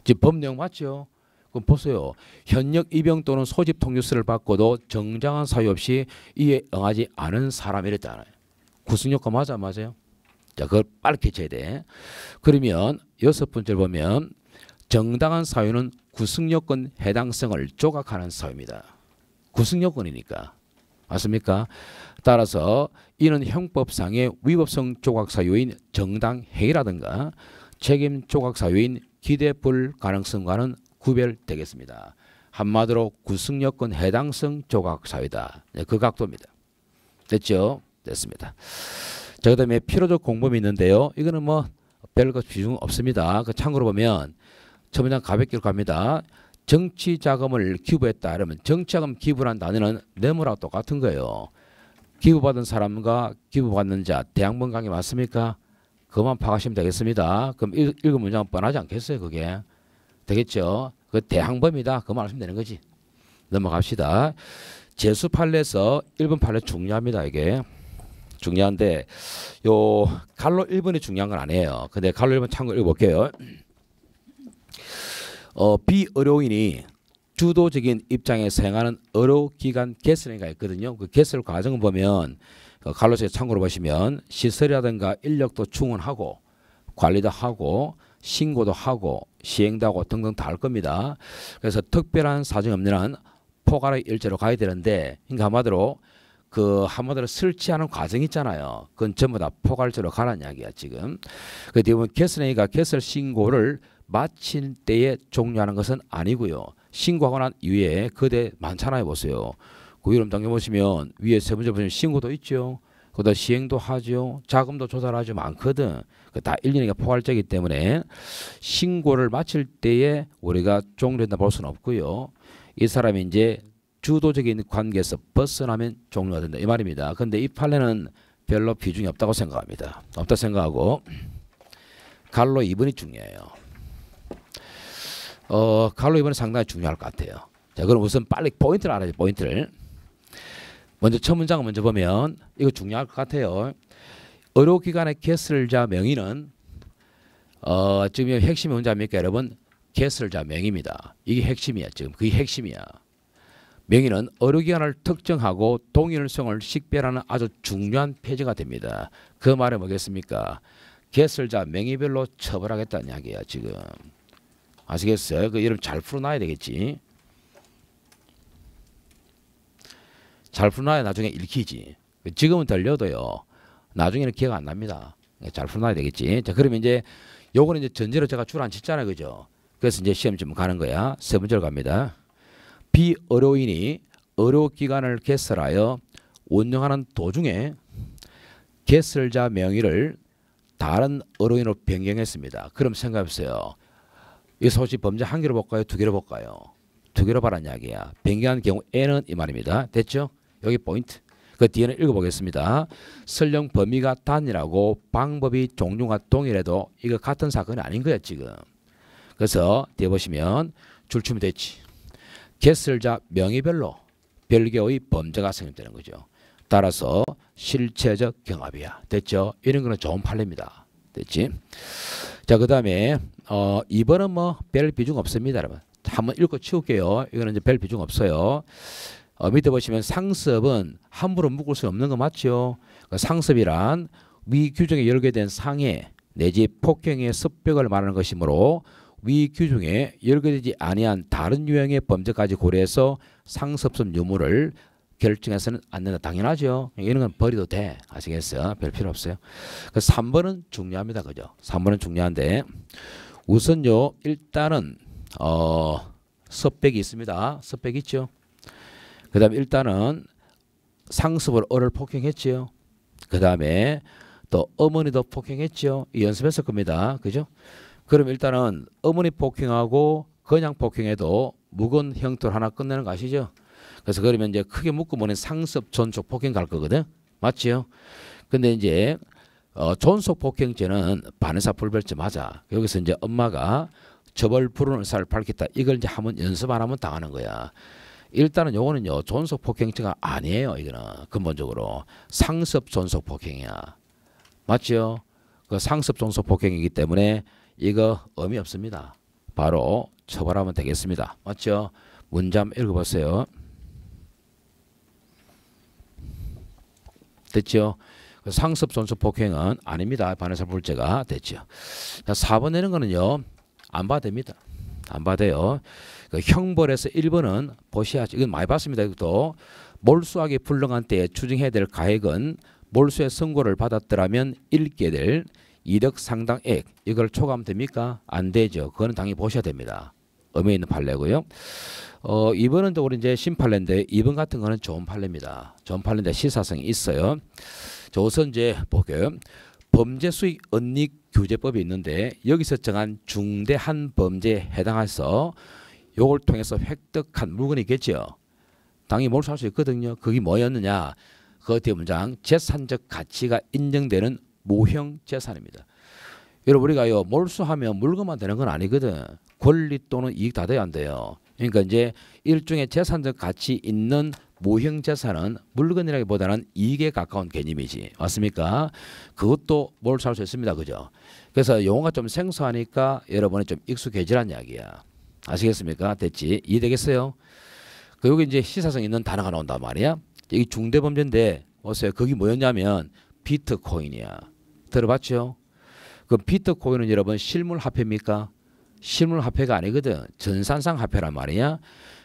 지금 법령 맞죠? 그럼 보세요. 현역 입영 또는 소집 통유세를 받고도 정당한 사유 없이 이에 응하지 않은 사람이랬잖아요. 구승효과 맞아 맞아요? 자, 그걸 빨리 캐쳐야 돼. 그러면 여섯 번째 보면 정당한 사유는 구승요건 해당성을 조각하는 사유입니다. 구승요건이니까. 맞습니까? 따라서 이는 형법상의 위법성 조각 사유인 정당행위라든가 책임 조각 사유인 기대불 가능성과는 구별되겠습니다. 한마디로 구승여건 해당성 조각사회다. 네, 그 각도입니다. 됐죠? 됐습니다. 자, 그 다음에 필요적 공범이 있는데요. 이거는 뭐 별거 비중 없습니다. 그 참고로 보면 처음에 가볍게 갑니다. 정치 자금을 기부했다. 그러면 정치 자금 기부란 단어는 뇌물하고 똑같은 거예요. 기부받은 사람과 기부받는 자, 대학문강계 맞습니까? 그만 파악하시면 되겠습니다. 그럼 읽, 읽은 문장은 뻔하지 않겠어요, 그게? 되겠죠. 그 대항범이다. 그말씀 되는 거지. 넘어갑시다. 제수 판례에서 1번 판례 중요합니다. 이게. 중요한데 요 갈로 1번이 중요한 건 아니에요. 근데 갈로 1번 참고 읽어볼게요. 어, 비의료인이 주도적인 입장에서 행하는 의료기관 개설행가 있거든요. 그 개설 과정을 보면 그 갈로서 참고로 보시면 시설이라든가 인력도 충원하고 관리도 하고 신고도 하고 시행도 하고 등등 다 할 겁니다. 그래서 특별한 사정이 없는 한 포괄의 일제로 가야 되는데 그러니까 한마디로 그 한마디로 설치하는 과정 있잖아요. 그건 전부 다 포괄제로 가라는 이야기야 지금. 그 대부분 개선회의가 개설 신고를 마친 때에 종료하는 것은 아니고요. 신고하고 난 이후에 그대 많잖아요 보세요. 그 위로 당겨 보시면 위에 세 번째 보시면 신고도 있죠. 그다 시행도 하죠. 자금도 조달하죠. 많거든. 그다 일련의 포괄적이기 때문에 신고를 마칠 때에 우리가 종료된다 볼 수는 없고요. 이 사람이 이제 주도적인 관계에서 벗어나면 종료가 된다 이 말입니다. 그런데 이 판례는 별로 비중이 없다고 생각합니다. 없다 생각하고 갈로 2번이 중요해요. 어, 갈로 2번이 상당히 중요할 것 같아요. 자, 그럼 우선 빨리 포인트를 알아야 돼, 포인트를. 먼저 첫 문장을 먼저 보면 이거 중요할 것 같아요. 의료기관의 개설자 명의는 어, 지금 핵심이 뭔지 압니까 여러분? 개설자 명의입니다. 이게 핵심이야 지금 그게 핵심이야. 명의는 의료기관을 특정하고 동일성을 식별하는 아주 중요한 폐지가 됩니다. 그 말이 뭐겠습니까? 개설자 명의별로 처벌하겠다는 이야기야 지금. 아시겠어요? 그 이름 잘 풀어놔야 되겠지. 잘 풀어놔야 나중에 읽히지. 지금은 들려도요. 나중에는 기억 안 납니다. 예, 잘 풀어놔야 되겠지. 자, 그러면 이제 요거는 이제 전제로 제가 줄안쳤잖아요 그죠? 그래서 이제 시험쯤 가는 거야. 세 번째로 갑니다. 비어료인이 의료기관을 개설하여 운영하는 도중에 개설자 명의를 다른 의료인으로 변경했습니다. 그럼 생각해보세요. 이 소식 범죄 한 개로 볼까요? 두 개로 볼까요? 두 개로 바란 이야기야. 변경한 경우 N은 이 말입니다. 됐죠? 여기 포인트. 그 뒤에는 읽어보겠습니다. 설령 범위가 단이라고 방법이 종류가 동일해도 이거 같은 사건이 아닌 거야 지금. 그래서 뒤에 보시면 줄춤이 됐지. 개설자 명의별로 별개의 범죄가 성립되는 거죠. 따라서 실체적 경합이야. 됐죠? 이런 거는 좋은 판례입니다. 됐지? 자, 그 다음에, 어, 2번은 뭐, 별 비중 없습니다. 여러분. 한번 읽고 치울게요. 이거는 이제 별 비중 없어요. 어, 밑에 보시면 상습은 함부로 묶을 수 없는 거 맞죠? 그 상습이란 위 규정에 열거된 상해 내지 폭행의 습벽을 말하는 것이므로 위 규정에 열거되지 아니한 다른 유형의 범죄까지 고려해서 상습성 유무를 결정해서는 안 된다. 당연하죠. 이런 건 버려도 돼. 아시겠어요? 별 필요 없어요. 그 3번은 중요합니다. 그죠? 3번은 중요한데 우선요. 일단은 어 섭백이 있습니다. 섭백 있죠. 그 다음에 일단은 상습을 어를 폭행했지요. 그 다음에 또 어머니도 폭행했지요. 연습했을 겁니다. 그죠? 그럼 일단은 어머니 폭행하고 그냥 폭행해도 무거운 형태로 하나 끝내는 거 아시죠? 그래서 그러면 이제 크게 묶어보는 상습 존속 폭행 갈 거거든. 맞지요? 근데 이제 어, 존속 폭행죄는 반의사 불벌죄 맞아. 여기서 이제 엄마가 처벌 불운을 사를 밝혔다. 이걸 이제 한번 연습 안 하면 당하는 거야. 일단은 요거는요 존속 폭행죄가 아니에요 이거는 근본적으로 상습 존속 폭행이야 맞죠? 그 상습 존속 폭행이기 때문에 이거 의미 없습니다. 바로 처벌하면 되겠습니다. 맞죠? 문장 읽어보세요. 됐죠? 그 상습 존속 폭행은 아닙니다. 반해서 불제가 됐죠. 4번 내는 거는요. 안 받습니다. 안 받아요. 그 형벌에서 1번은 보시아 이건 많이 봤습니다. 이것도 몰수하기 불능한 때에 추징해야 될 가액은 몰수의 선고를 받았더라면 읽게 될 이득 상당액 이걸 초감됩니까? 안 되죠. 그거는 당연히 보셔야 됩니다. 의미 있는 판례고요. 어, 2번은 또 우리 이제 신판례인데 2번 같은 거는 좋은 판례입니다. 좋은 판례인데 시사성이 있어요. 저선 이제 보게요. 범죄 수익 은닉 규제법이 있는데 여기서 정한 중대한 범죄에 해당해서 요걸 통해서 획득한 물건이겠죠. 당이 뭘살 수 있거든요. 그게 뭐였느냐. 그어떻 문장 재산적 가치가 인정되는 모형 재산입니다. 여러분 우리가요 몰수하면 물건만 되는 건 아니거든. 권리 또는 이익 다 돼야 안 돼요. 그러니까 이제 일종의 재산적 가치 있는 모형 재산은 물건이라기보다는 이익에 가까운 개념이지 맞습니까? 그것도 몰수할 수 있습니다, 그죠? 그래서 용어가 좀 생소하니까 여러분이 좀 익숙해지란 이야기야. 아시겠습니까? 됐지? 이해되겠어요? 그 여기 이제 시사성 있는 단어가 나온단 말이야. 이게 중대범죄인데 어서요. 거기 뭐였냐면 비트코인이야. 들어봤죠? 그 비트코인은 여러분 실물 화폐입니까? 실물 화폐가 아니거든. 전산상 화폐란 말이야.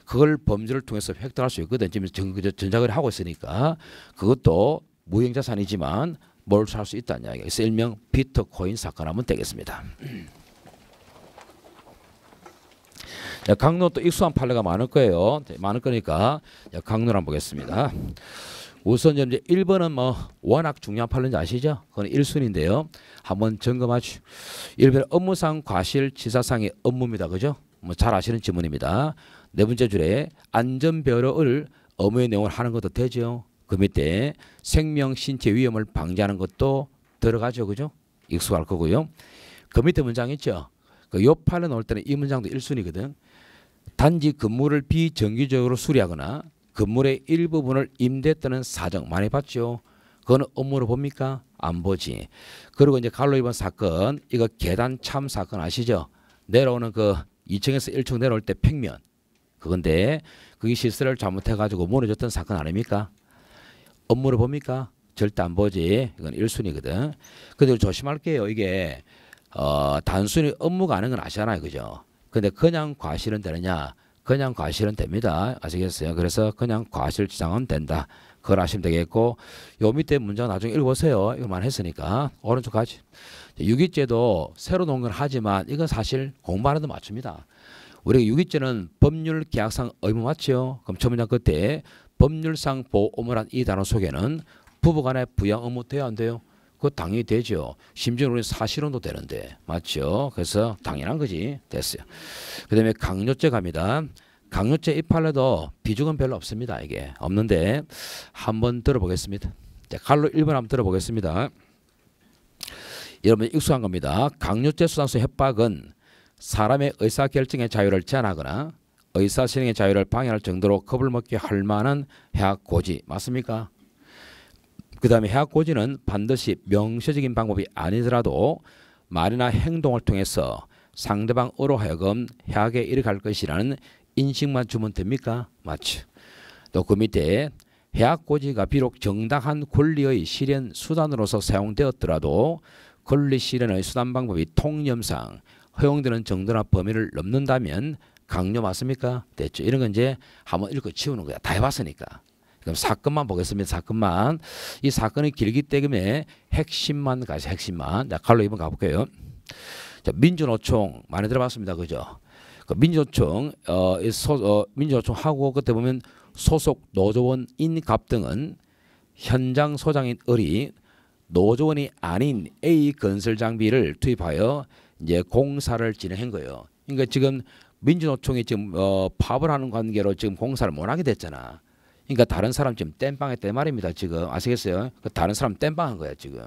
그걸 범죄를 통해서 획득할 수 있거든. 지금 전자거 하고 있으니까 그것도 무형자산이지만 몰수할 수 있다는 이야기가 있어 일명 비트코인 사건 하면 되겠습니다. 강론 또익숙한 판례가 많을 거예요. 네, 많을 거니까 강론 한번 보겠습니다. 우선 이제 1번은 뭐 워낙 중요한 판례인지 아시죠? 그건 1순인데요. 위 한번 점검하죠. 1번 업무상 과실 지사상의 업무입니다. 그죠? 뭐 잘 아시는 지문입니다. 네 번째 줄에 안전별호를 업무의 내용을 하는 것도 되죠. 그 밑에 생명 신체 위험을 방지하는 것도 들어가죠. 그죠? 익숙할 거고요. 그 밑에 문장 있죠. 그 요판에 넣을 때는 이 문장도 1순위거든. 단지 건물을 비정기적으로 수리하거나 건물의 일부분을 임대했다는 사정 많이 봤죠. 그거는 업무로 봅니까? 안 보지. 그리고 이제 갈로 이번 사건 이거 계단 참 사건 아시죠? 내려오는 그 2층에서 1층 내려올 때 평면 그건데 그게 시설을 잘못해가지고 무너졌던 사건 아닙니까? 업무를 봅니까? 절대 안 보지. 이건 1순위거든. 근데 조심할게요. 이게 어, 단순히 업무가 아닌 건 아시잖아요. 그죠? 근데 그냥 과실은 되느냐? 그냥 과실은 됩니다. 아시겠어요? 그래서 그냥 과실 지장은 된다. 그걸 하시면 되겠고 요 밑에 문장 나중에 읽어보세요. 이거만 했으니까 오른쪽까지. 6위째도 새로 논건 하지만 이건 사실 공부하는데 맞춥니다. 우리가 6위째는 법률 계약상 의무 맞죠? 그럼 첫 문장 그때 법률상 보호의무란 이 단어 속에는 부부간의 부양 의무 돼야 안 돼요? 그 당연히 되죠. 심지어 우리 사실혼도 되는데 맞죠? 그래서 당연한 거지 됐어요. 그다음에 강요죄 갑니다. 강요죄 입할래도 비중은 별로 없습니다. 이게 없는데 한번 들어보겠습니다. 자, 갈로 1번 한번 들어보겠습니다. 여러분 익숙한 겁니다. 강요죄 수상수 협박은 사람의 의사결정의 자유를 제한하거나 의사실행의 자유를 방해할 정도로 겁을 먹게 할 만한 해악 고지 맞습니까? 그 다음에 해악고지는 반드시 명시적인 방법이 아니더라도 말이나 행동을 통해서 상대방으로 하여금 해악에 이르갈 것이라는 인식만 주면 됩니까? 맞죠. 또 그 밑에 해악고지가 비록 정당한 권리의 실현 수단으로서 사용되었더라도 권리 실현의 수단 방법이 통념상 허용되는 정도나 범위를 넘는다면 강요 맞습니까? 됐죠. 이런 건 이제 한번 읽고 치우는 거야. 다 해봤으니까. 그럼 사건만 보겠습니다. 사건만 이 사건이 길기 때문에 핵심만 가시 핵심만 자 칼로 이번 가볼게요. 자 민주노총 많이 들어봤습니다. 그죠? 그 민주노총 어, 소, 어 민주노총 하고 그때 보면 소속 노조원 인갑 등은 현장 소장인 을이 노조원이 아닌 A 건설 장비를 투입하여 이제 공사를 진행한 거예요. 그러니까 지금 민주노총이 지금 어, 파업을 하는 관계로 지금 공사를 못 하게 됐잖아. 그러니까 다른 사람 지금 땜빵에 때말입니다 지금 아시겠어요? 그 다른 사람 땜빵한 거야 지금.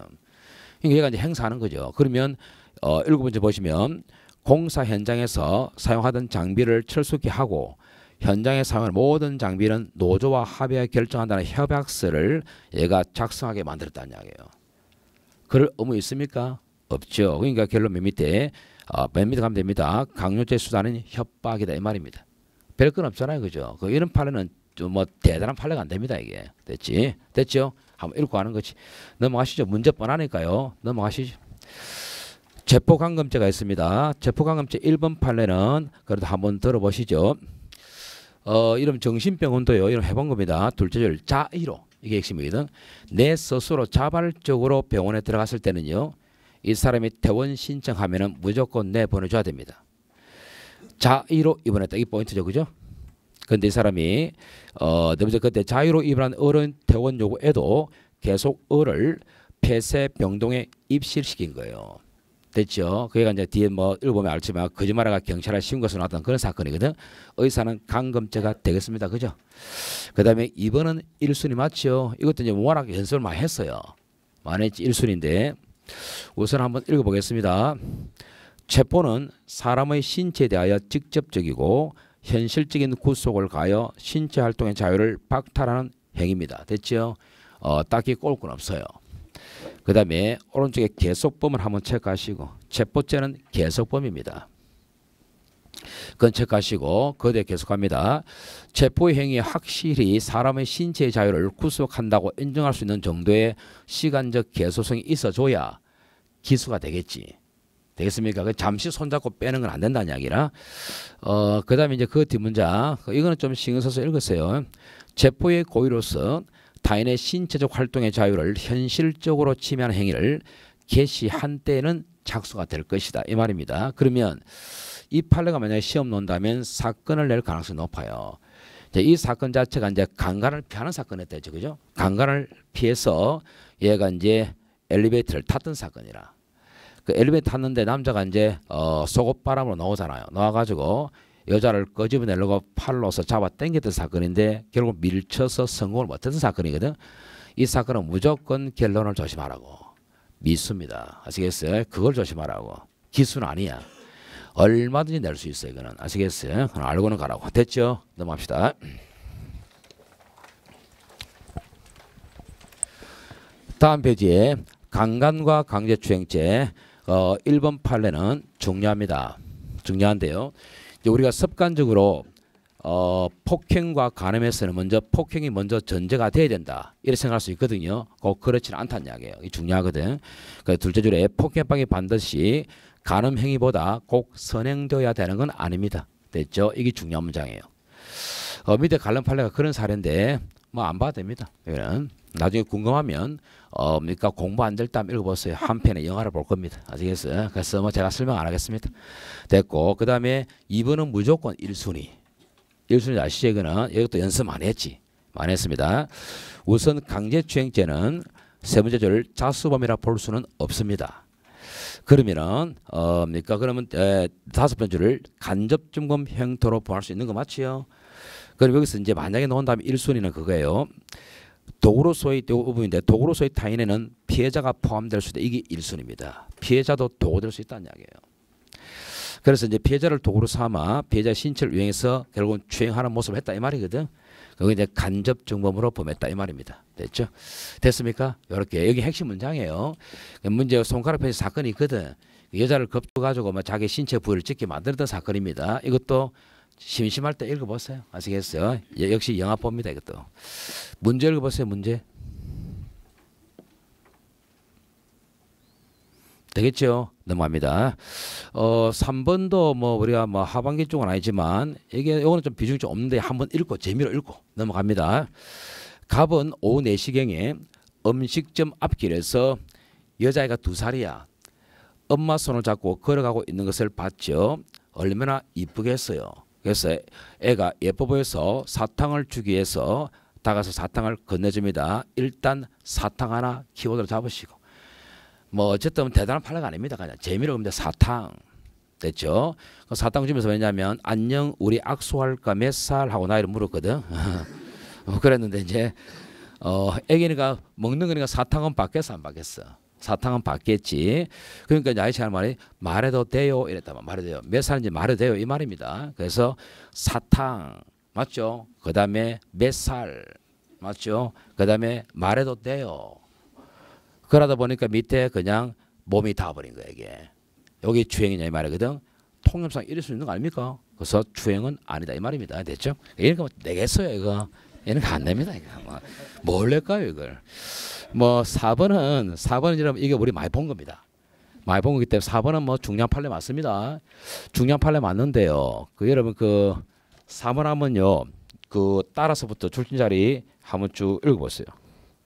그러니까 얘가 이제 행사하는 거죠. 그러면 어 일곱 번째 보시면 공사 현장에서 사용하던 장비를 철수기 하고 현장에 사용하 모든 장비는 노조와 합의하여 결정한다는 협약서를 얘가 작성하게 만들었다는 이야기예요. 그럴 의무 있습니까? 없죠. 그러니까 결론 맨 밑에 어, 맨 밑에 가면 됩니다. 강요죄 수단은 협박이다 이 말입니다. 별 건 없잖아요, 그죠? 그 이런 판례는 좀뭐 대단한 판례가 안 됩니다 이게 됐지 됐죠 한번 읽고 하는 거지 넘어가시죠 문제 뻔하니까요 넘어가시죠 체포강금죄가 있습니다 체포강금죄 1번 판례는 그래도 한번 들어보시죠 어 이름 정신병원도요 이름 해본 겁니다 둘째 줄 자의로 이게 핵심이거든 내 스스로 자발적으로 병원에 들어갔을 때는요 이 사람이 퇴원 신청하면은 무조건 내보내줘야 됩니다 자의로 입원했다 이 포인트죠 그죠 근데 이 사람이 어 그때 자유로 입을한 어른 퇴원 요구에도 계속 어를 폐쇄 병동에 입실시킨 거예요. 됐죠. 그게 그러니까 이제 뒤에 뭐일어보면 알지만 거짓말하가 경찰에 쉬운 것으로 나타난 그런 사건이거든. 의사는 강검죄가 되겠습니다. 그죠? 그 다음에 2번은 1순위 맞죠. 이것도 이제 워낙 연설을 많이 했어요. 많이 했지 1순위인데 우선 한번 읽어보겠습니다. 체포는 사람의 신체에 대하여 직접적이고 현실적인 구속을 가여 신체 활동의 자유를 박탈하는 행위입니다. 됐죠? 어, 딱히 꼴건 없어요. 그 다음에 오른쪽에 계속범을 한번 체크하시고 체포는 계속범입니다. 그건 체크하시고 거대 계속합니다. 체포 행위 확실히 사람의 신체 자유를 구속한다고 인정할 수 있는 정도의 시간적 계속성이 있어줘야 기수가 되겠지. 되겠습니까? 그 잠시 손잡고 빼는 건 안 된다는 이야기라. 어, 그 다음에 이제 그 뒷문자. 이거는 좀 신경 써서 읽으세요. 체포의 고의로서 타인의 신체적 활동의 자유를 현실적으로 침해하는 행위를 개시한 때에는 착수가 될 것이다. 이 말입니다. 그러면 이 판례가 만약에 시험 논다면 사건을 낼 가능성이 높아요. 이 사건 자체가 이제 강간을 피하는 사건이었죠 그죠? 강간을 피해서 얘가 이제 엘리베이터를 탔던 사건이라. 그 엘리베이터 탔는데 남자가 이제 어 속옷 바람으로 나오잖아요. 나와가지고 여자를 꺼집어내려고 팔로서 잡아 당겼던 사건인데 결국 밀쳐서 성공을 못했던 사건이거든. 이 사건은 무조건 결론을 조심하라고. 미수입니다. 아시겠어요? 그걸 조심하라고. 기수는 아니야. 얼마든지 낼 수 있어요. 이거는 아시겠어요? 그럼 알고는 가라고. 됐죠? 넘어갑시다. 다음 페이지에 강간과 강제추행죄 어, 1번 판례는 중요합니다. 중요한데요. 이제 우리가 습관적으로 어, 폭행과 간음에서는 먼저 폭행이 먼저 전제가 돼야 된다. 이렇게 생각할 수 있거든요. 꼭그렇지 않다는 이야기예요. 이 중요하거든. 그 둘째 줄에 폭행방이 반드시 간음 행위보다 꼭 선행되어야 되는 건 아닙니다. 됐죠? 이게 중요한 문장이에요. 어, 밑에 관련 판례가 그런 사례인데 뭐 안 봐도 됩니다. 이거는. 나중에 궁금하면 어 뭡니까 공부 안될땀 읽어보세요. 한 편의 영화를 볼 겁니다. 아시겠어요? 그래서 뭐 제가 설명 안 하겠습니다. 됐고 그 다음에 2번은 무조건 1순위. 1순위 아시죠? 이거는 이것도 연습 많 했지. 많 했습니다. 우선 강제추행죄는 세 번째 죄를 자수범이라 볼 수는 없습니다. 그러면은 어 뭡니까? 그러면 에, 다섯 번째 를 간접증검 형태로 보할 수 있는 거 맞지요? 그럼 여기서 이제 만약에 놓은 다음 1순위는 그거예요. 도구로서의 대부분인데 도구로서의 타인에는 피해자가 포함될 수 있다. 이게 1순입니다. 피해자도 도구 될수 있다는 이야기예요. 그래서 이제 피해자를 도구로 삼아 피해자 신체를 이용해서 결국은 추행하는 모습을 했다 이 말이거든. 그거 이제 간접 정범으로 범했다 이 말입니다. 됐죠? 됐습니까? 이렇게 여기 핵심 문장이에요. 그 문제 손가락 편지 사건이 있거든. 여자를 겁주가지고 뭐 자기 신체 부위를 찍게 만들던 사건입니다. 이것도 심심할 때 읽어보세요. 아시겠어요? 예, 역시 영화법니다 이것도. 문제 읽어보세요. 문제. 되겠죠? 넘어갑니다. 어, 3번도 뭐 우리가 뭐 하반기 쪽은 아니지만 이게 요거는 좀 비중이 좀 없는데 한번 읽고 재미로 읽고 넘어갑니다. 갑은 오후 4시경에 음식점 앞길에서 여자애가 두 살이야. 엄마 손을 잡고 걸어가고 있는 것을 봤죠. 얼마나 이쁘겠어요. 그래서 애가 예뻐 보여서 사탕을 주기 위해서 다가서 사탕을 건네줍니다. 일단 사탕 하나 키워드로 잡으시고 뭐 어쨌든 대단한 판례가 아닙니다. 그냥 재미로 근데 사탕 됐죠. 그 사탕 주면서 왜냐면 안녕 우리 악수할까 몇살 하고 나이를 물었거든. <laughs> 어, 그랬는데 이제 어 애기니까 먹는 거니까 사탕은 받겠어 안 받겠어. 사탕은 받겠지. 그러니까 이제 아이 말이 말해도 돼요. 이랬다면 말해도 돼요. 몇 살인지 말해도 돼요. 이 말입니다. 그래서 사탕 맞죠? 그 다음에 몇 살 맞죠? 그 다음에 말해도 돼요. 그러다 보니까 밑에 그냥 몸이 닿아버린 거예요 이게. 여기 주행이냐 이 말이거든. 통념상 이럴 수 있는 거 아닙니까? 그래서 주행은 아니다 이 말입니다. 됐죠? 이거 뭐 내겠어요 이거. 얘는 안 됩니다 이거. 뭐, 뭘 낼까요 이걸. 뭐 4번은 4번이라면 이게 우리 많이 본 겁니다. 많이 본 거기 때문에 4번은 뭐 중량 판례 맞습니다. 중량 판례 맞는데요. 그 여러분 그3번 하면요. 그 따라서부터 출신 자리 한번 쭉 읽어보세요.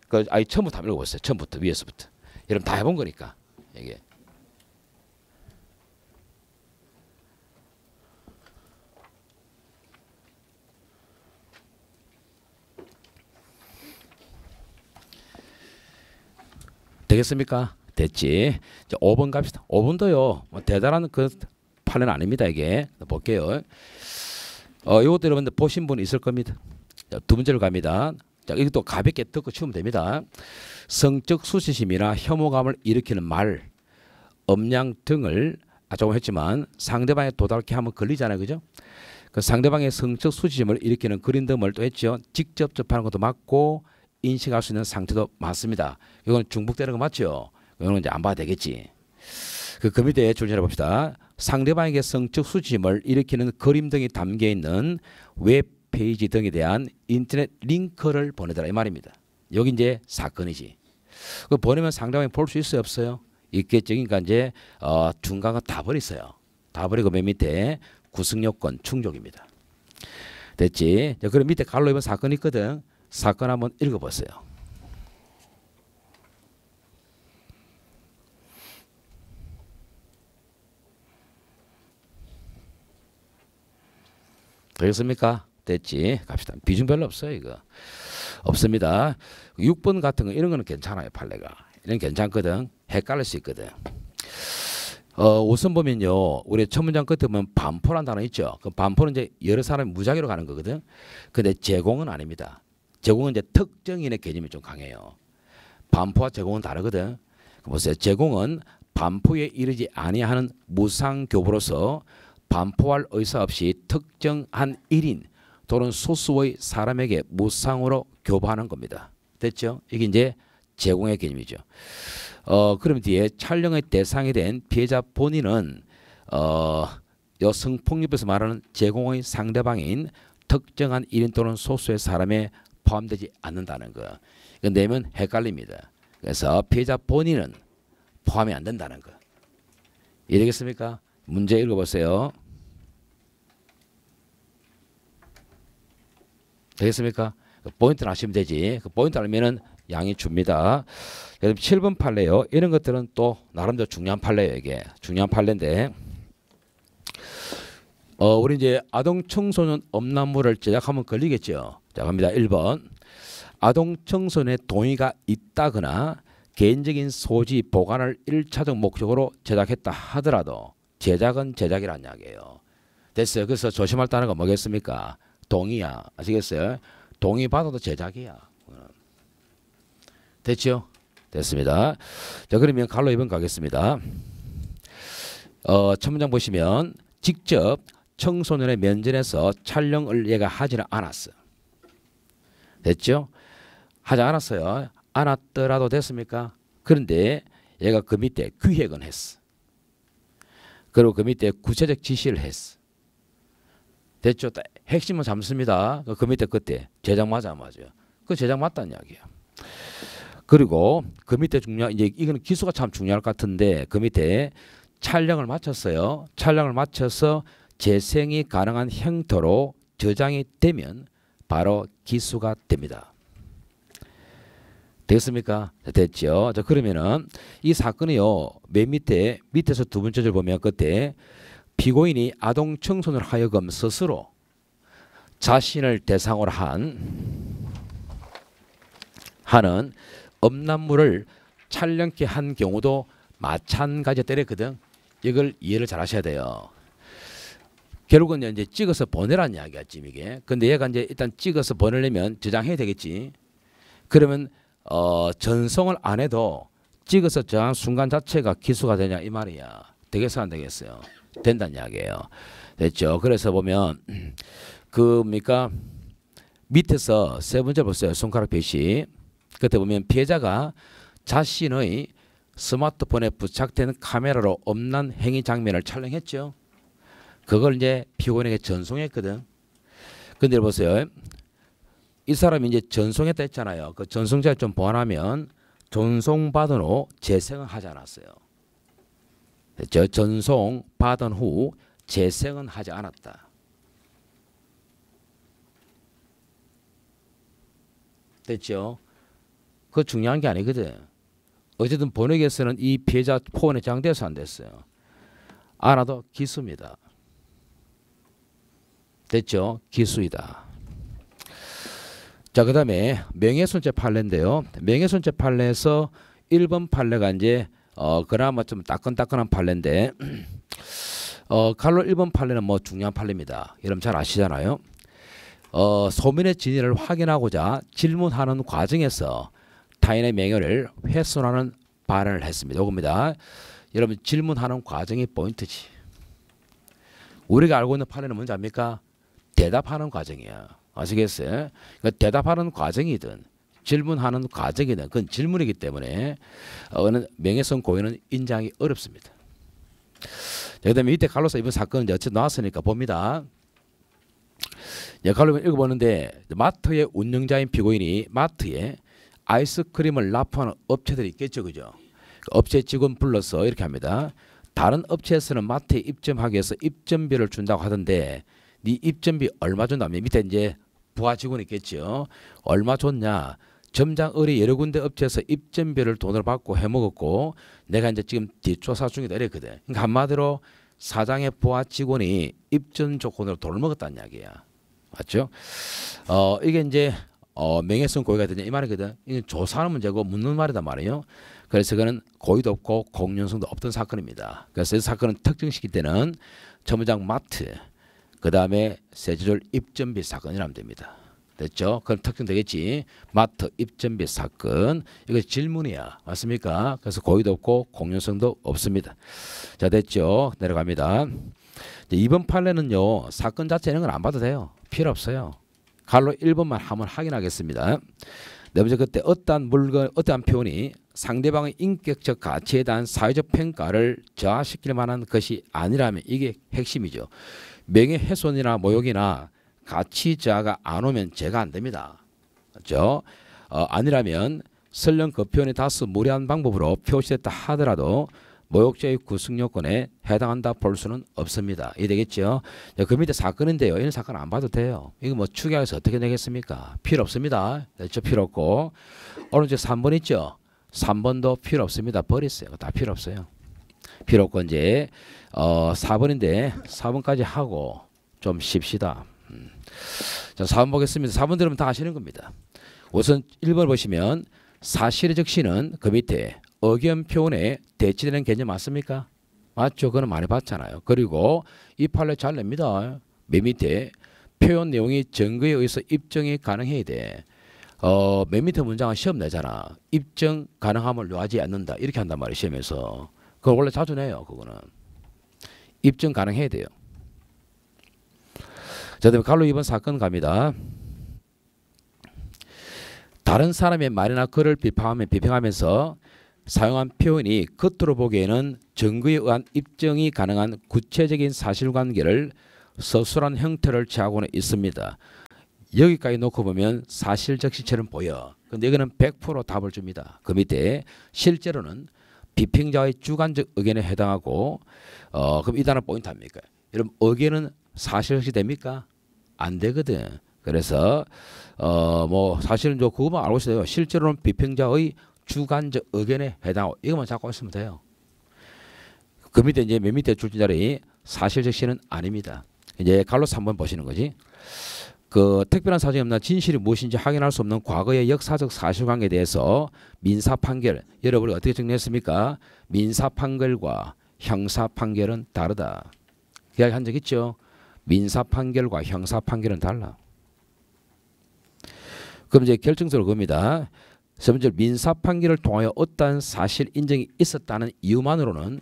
그아이 처음부터 한번 읽어보세요. 처음부터 위에서부터. 여러분 다 해본 거니까 이게. 되겠습니까? 됐지. 이제 5번 갑시다. 5번도요. 뭐 대단한 그 판은 아닙니다. 이게 볼게요. 어, 이것도 여러분들 보신 분 있을 겁니다. 자, 두 번째로 갑니다. 자, 이것도 가볍게 듣고 치면 됩니다. 성적 수치심이나 혐오감을 일으키는 말, 음량 등을 아 조금 했지만 상대방의 도달케 하면 걸리잖아요, 그죠? 그 상대방의 성적 수치심을 일으키는 그린 덤을 또 했죠. 직접 접하는 것도 맞고 인식할 수 있는 상태도 많습니다. 이건 중복되는 거 맞죠? 이거는 이제 안봐도 되겠지. 그그 밑에 줄지해 봅시다. 상대방에게 성적 수심을 일으키는 그림 등이 담겨 있는 웹 페이지 등에 대한 인터넷 링크를 보내더라 이 말입니다. 여기 이제 사건이지. 그 보내면 상대방이 볼 수 있어요 없어요? 있겠죠. 그러니까 이제 어, 중간과 다 버렸어요. 다 버리고 맨 밑에 구성 요건 충족입니다. 됐지? 그럼 밑에 갈로 입은 사건이 있거든. 사건 한번 읽어보세요. 되겠습니까? 됐지. 갑시다. 비중 별로 없어요, 이거. 없습니다. 6번 같은 거 이런 거는 괜찮아요, 판례가. 이런 괜찮거든. 헷갈릴 수 있거든. 어, 우선 보면요. 우리 첫 문장 끝에 보면 반포란 단어 있죠. 그 반포는 이제 여러 사람이 무작위로 가는 거거든. 근데 제공은 아닙니다. 제공은 이제 특정인의 개념이 좀 강해요. 반포와 제공은 다르거든. 보세요. 제공은 반포에 이르지 아니하는 무상교부로서 반포할 의사 없이 특정한 1인 또는 소수의 사람에게 무상으로 교부하는 겁니다. 됐죠? 이게 이제 제공의 개념이죠. 어, 그럼 뒤에 촬영의 대상이 된 피해자 본인은 어, 여성폭력에서 말하는 제공의 상대방인 특정한 1인 또는 소수의 사람의 포함되지 않는다는 거. 이 내면 헷갈립니다. 그래서 피해자 본인은 포함이 안 된다는 거. 이해되겠습니까? 문제 읽어보세요. 되겠습니까? 그 포인트를 아시면 되지. 그 포인트 알면 양이 줍니다. 7번 판례요. 이런 것들은 또 나름대로 중요한 판례예요. 이게 중요한 판례인데 어, 우리 이제 아동 청소년 엄란물을 제작하면 걸리겠죠. 자 갑니다. 1번 아동 청소년의 동의가 있다거나 개인적인 소지 보관을 1차적 목적으로 제작했다 하더라도 제작은 제작이란 이야기예요. 됐어요. 그래서 조심할 다는 거 뭐겠습니까? 동의야. 아시겠어요? 동의 받아도 제작이야. 됐죠? 됐습니다. 자 그러면 갈로 2번 가겠습니다. 어, 천문장 보시면 직접 청소년의 면전에서 촬영을 얘가 하지는 않았어. 요 됐죠? 하지 않았어요. 않았더라도 됐습니까? 그런데 얘가 그 밑에 귀획은 했어. 그리고 그 밑에 구체적 지시를 했어. 됐죠? 핵심은 잡습니다그 그 밑에 그때 제작 맞아 맞아요. 그 제작 맞다는 이야기예요. 그리고 그 밑에 중요한 이제 이거는 기수가 참 중요할 것 같은데 그 밑에 촬영을 마쳤어요. 촬영을 마쳐서 재생이 가능한 형태로 저장이 되면 바로 기수가 됩니다. 됐습니까? 됐죠. 자, 그러면은 이 사건이요. 맨 밑에 밑에서 두 번째 줄 보면 그때 피고인이 아동 청소년 하여금 스스로 자신을 대상으로 한 하는 엄란물을 찰렁케 한 경우도 마찬가지 때렸거든. 이걸 이해를 잘 하셔야 돼요. 결국은 이제 찍어서 보내라는 이야기야 지금 이게. 근데 얘가 이제 일단 찍어서 보내려면 저장해야 되겠지. 그러면 어, 전송을 안 해도 찍어서 저장 순간 자체가 기수가 되냐 이 말이야. 되겠어 안 되겠어요? 된다는 이야기예요. 됐죠. 그래서 보면 <clears throat> 그 뭡니까 밑에서 세 번째 보세요. 손가락 표시. 그때 보면 피해자가 자신의 스마트폰에 부착된 카메라로 없는 행위 장면을 촬영했죠. 그걸 이제 피곤인에게 전송했거든. 근데 보세요. 이 사람이 이제 전송했다 했잖아요. 그 전송자를 좀 보완하면 전송받은 후 재생은 하지 않았어요. 저 전송 받은 후 재생은 하지 않았다. 됐죠? 그 중요한 게 아니거든. 어쨌든 번역에서는 이 피해자 포원에 장대해서 안 됐어요. 알아도 기수입니다. 됐죠? 기수이다. 자, 그 다음에 명예손재 판례인데요. 명예손재 판례에서 1번 판례가 이제 어, 그나마 좀 따끈따끈한 판례인데 <clears throat> 어, 칼로 1번 판례는 뭐 중요한 판례입니다. 여러분 잘 아시잖아요. 어, 소민의 진위를 확인하고자 질문하는 과정에서 타인의 명예를 훼손하는 발언을 했습니다. 요겁니다. 여러분 질문하는 과정이 포인트지. 우리가 알고 있는 판례는 뭔지 압니까? 대답하는 과정이야. 아시겠어요? 그러니까 대답하는 과정이든 질문하는 과정이든 그건 질문이기 때문에 어느 명예훼 고의는 인정하 어렵습니다. 그다음에 이때 칼로사 이번 사건은 어쨌 나왔으니까 봅니다. 예, 칼로면 읽어보는데 마트의 운영자인 피고인이 마트에 아이스크림을 납품하는 업체들이 있겠죠, 그죠? 그 업체 직원 불러서 이렇게 합니다. 다른 업체에서는 마트에 입점하기 위해서 입점비를 준다고 하던데 네 입점비 얼마 준다며 밑에 이제 부하 직원 있겠죠. 얼마 줬냐. 점장 을리 여러 군데 업체에서 입점비를 돈을 받고 해먹었고 내가 이제 지금 뒷조사 중이다 이랬거든. 그러니까 한마디로 사장의 부하 직원이 입점 조건으로 돈을 먹었다는 이야기야. 맞죠? 어 이게 이제 어, 명예훼손 고의가 되냐 이 말이거든. 이건 조사하는 문제고 묻는 말이다 말이에요. 그래서 그는 고의도 없고 공연성도 없던 사건입니다. 그래서 이 사건은 특정시킬 때는 점장 마트 그 다음에 세제를 입점비 사건이라면 됩니다. 됐죠? 그럼 특정 되겠지. 마트 입점비 사건. 이거 질문이야. 맞습니까? 그래서 고의도 없고 공연성도 없습니다. 자 됐죠? 내려갑니다. 이번 판례는요. 사건 자체는 건안 봐도 돼요. 필요 없어요. 갈로 1번만 한번 확인하겠습니다. 네 번째 그때 어떠한 물건 어떠한 표현이 상대방의 인격적 가치에 대한 사회적 평가를 저하시킬 만한 것이 아니라면 이게 핵심이죠. 명예훼손이나 모욕이나 뭐 가치자가 안 오면 제가 안 됩니다. 그렇죠? 어, 아니라면 설령 그 표현이 다소 무리한 방법으로 표시됐다 하더라도 모욕죄의 구속요건에 해당한다 볼 수는 없습니다. 이 되겠죠? 네, 그 밑에 사건인데요. 이런 사건 안 봐도 돼요. 이거 뭐 추계해서 어떻게 내겠습니까? 필요 없습니다. 그렇죠? 필요 없고 오른쪽 3번 있죠? 3번도 필요 없습니다. 버리세요. 다 필요 없어요. 비록 이제 어 4번인데 4번까지 하고 좀 쉽시다. 음. 자, 4번 보겠습니다. 4번 들으면 다 아시는 겁니다. 우선 1번 보시면 사실의 적시는 그 밑에 의견표현에 대치되는 개념 맞습니까? 맞죠. 그는 많이 봤잖아요. 그리고 이 판례 잘 냅니다. 맨 밑에 표현 내용이 증거에 의해서 입증이 가능해야 돼. 어, 맨 밑에 문장은 시험 내잖아. 입증 가능함을 놓하지 않는다. 이렇게 한단 말이에요. 시험에서. 그걸 원래 자주 내요. 그거는 입증 가능해야 돼요. 자, 다음에 갈로 이번 사건 갑니다. 다른 사람의 말이나 글을 비판하며 비평하면서 사용한 표현이 겉으로 보기에는 증거에 의한 입증이 가능한 구체적인 사실관계를 서술한 형태를 취하고는 있습니다. 여기까지 놓고 보면 사실적 시체는 보여. 근데 이거는 100% 답을 줍니다. 그 밑에 실제로는 비평자의 주관적 의견에 해당하고 어 그럼 이 단어 포인트 합니까? 여러분 의견은 사실시 됩니까? 안 되거든. 그래서 어뭐 사실은 저 그거만 알고 있어요. 실제로는 비평자의 주관적 의견에 해당하고 이것만 잡고 있으면 돼요. 그 밑에 이제 맨 밑에 줄진 자리 사실적 시는 아닙니다. 이제 갈로스 번 보시는 거지. 그 특별한 사정이 없나 진실이 무엇인지 확인할 수 없는 과거의 역사적 사실관계에 대해서 민사 판결 여러분이 어떻게 정리했습니까? 민사 판결과 형사 판결은 다르다. 이야기한 적 있죠? 민사 판결과 형사 판결은 달라. 그럼 이제 결정적으로 겁니다. 먼저 민사 판결을 통하여 어떠한 사실 인정이 있었다는 이유만으로는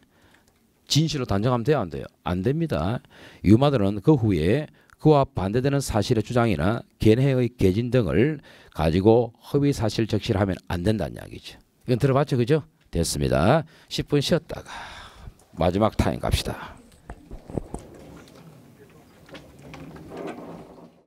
진실로 단정하면 돼요 안 돼요? 안 됩니다. 이유만으로는 그 후에 그와 반대되는 사실의 주장이나 견해의 개진 등을 가지고 허위 사실 적시를 하면 안 된다는 이야기죠. 이건 들어봤죠, 그죠? 됐습니다. 10분 쉬었다가 마지막 타임 갑시다.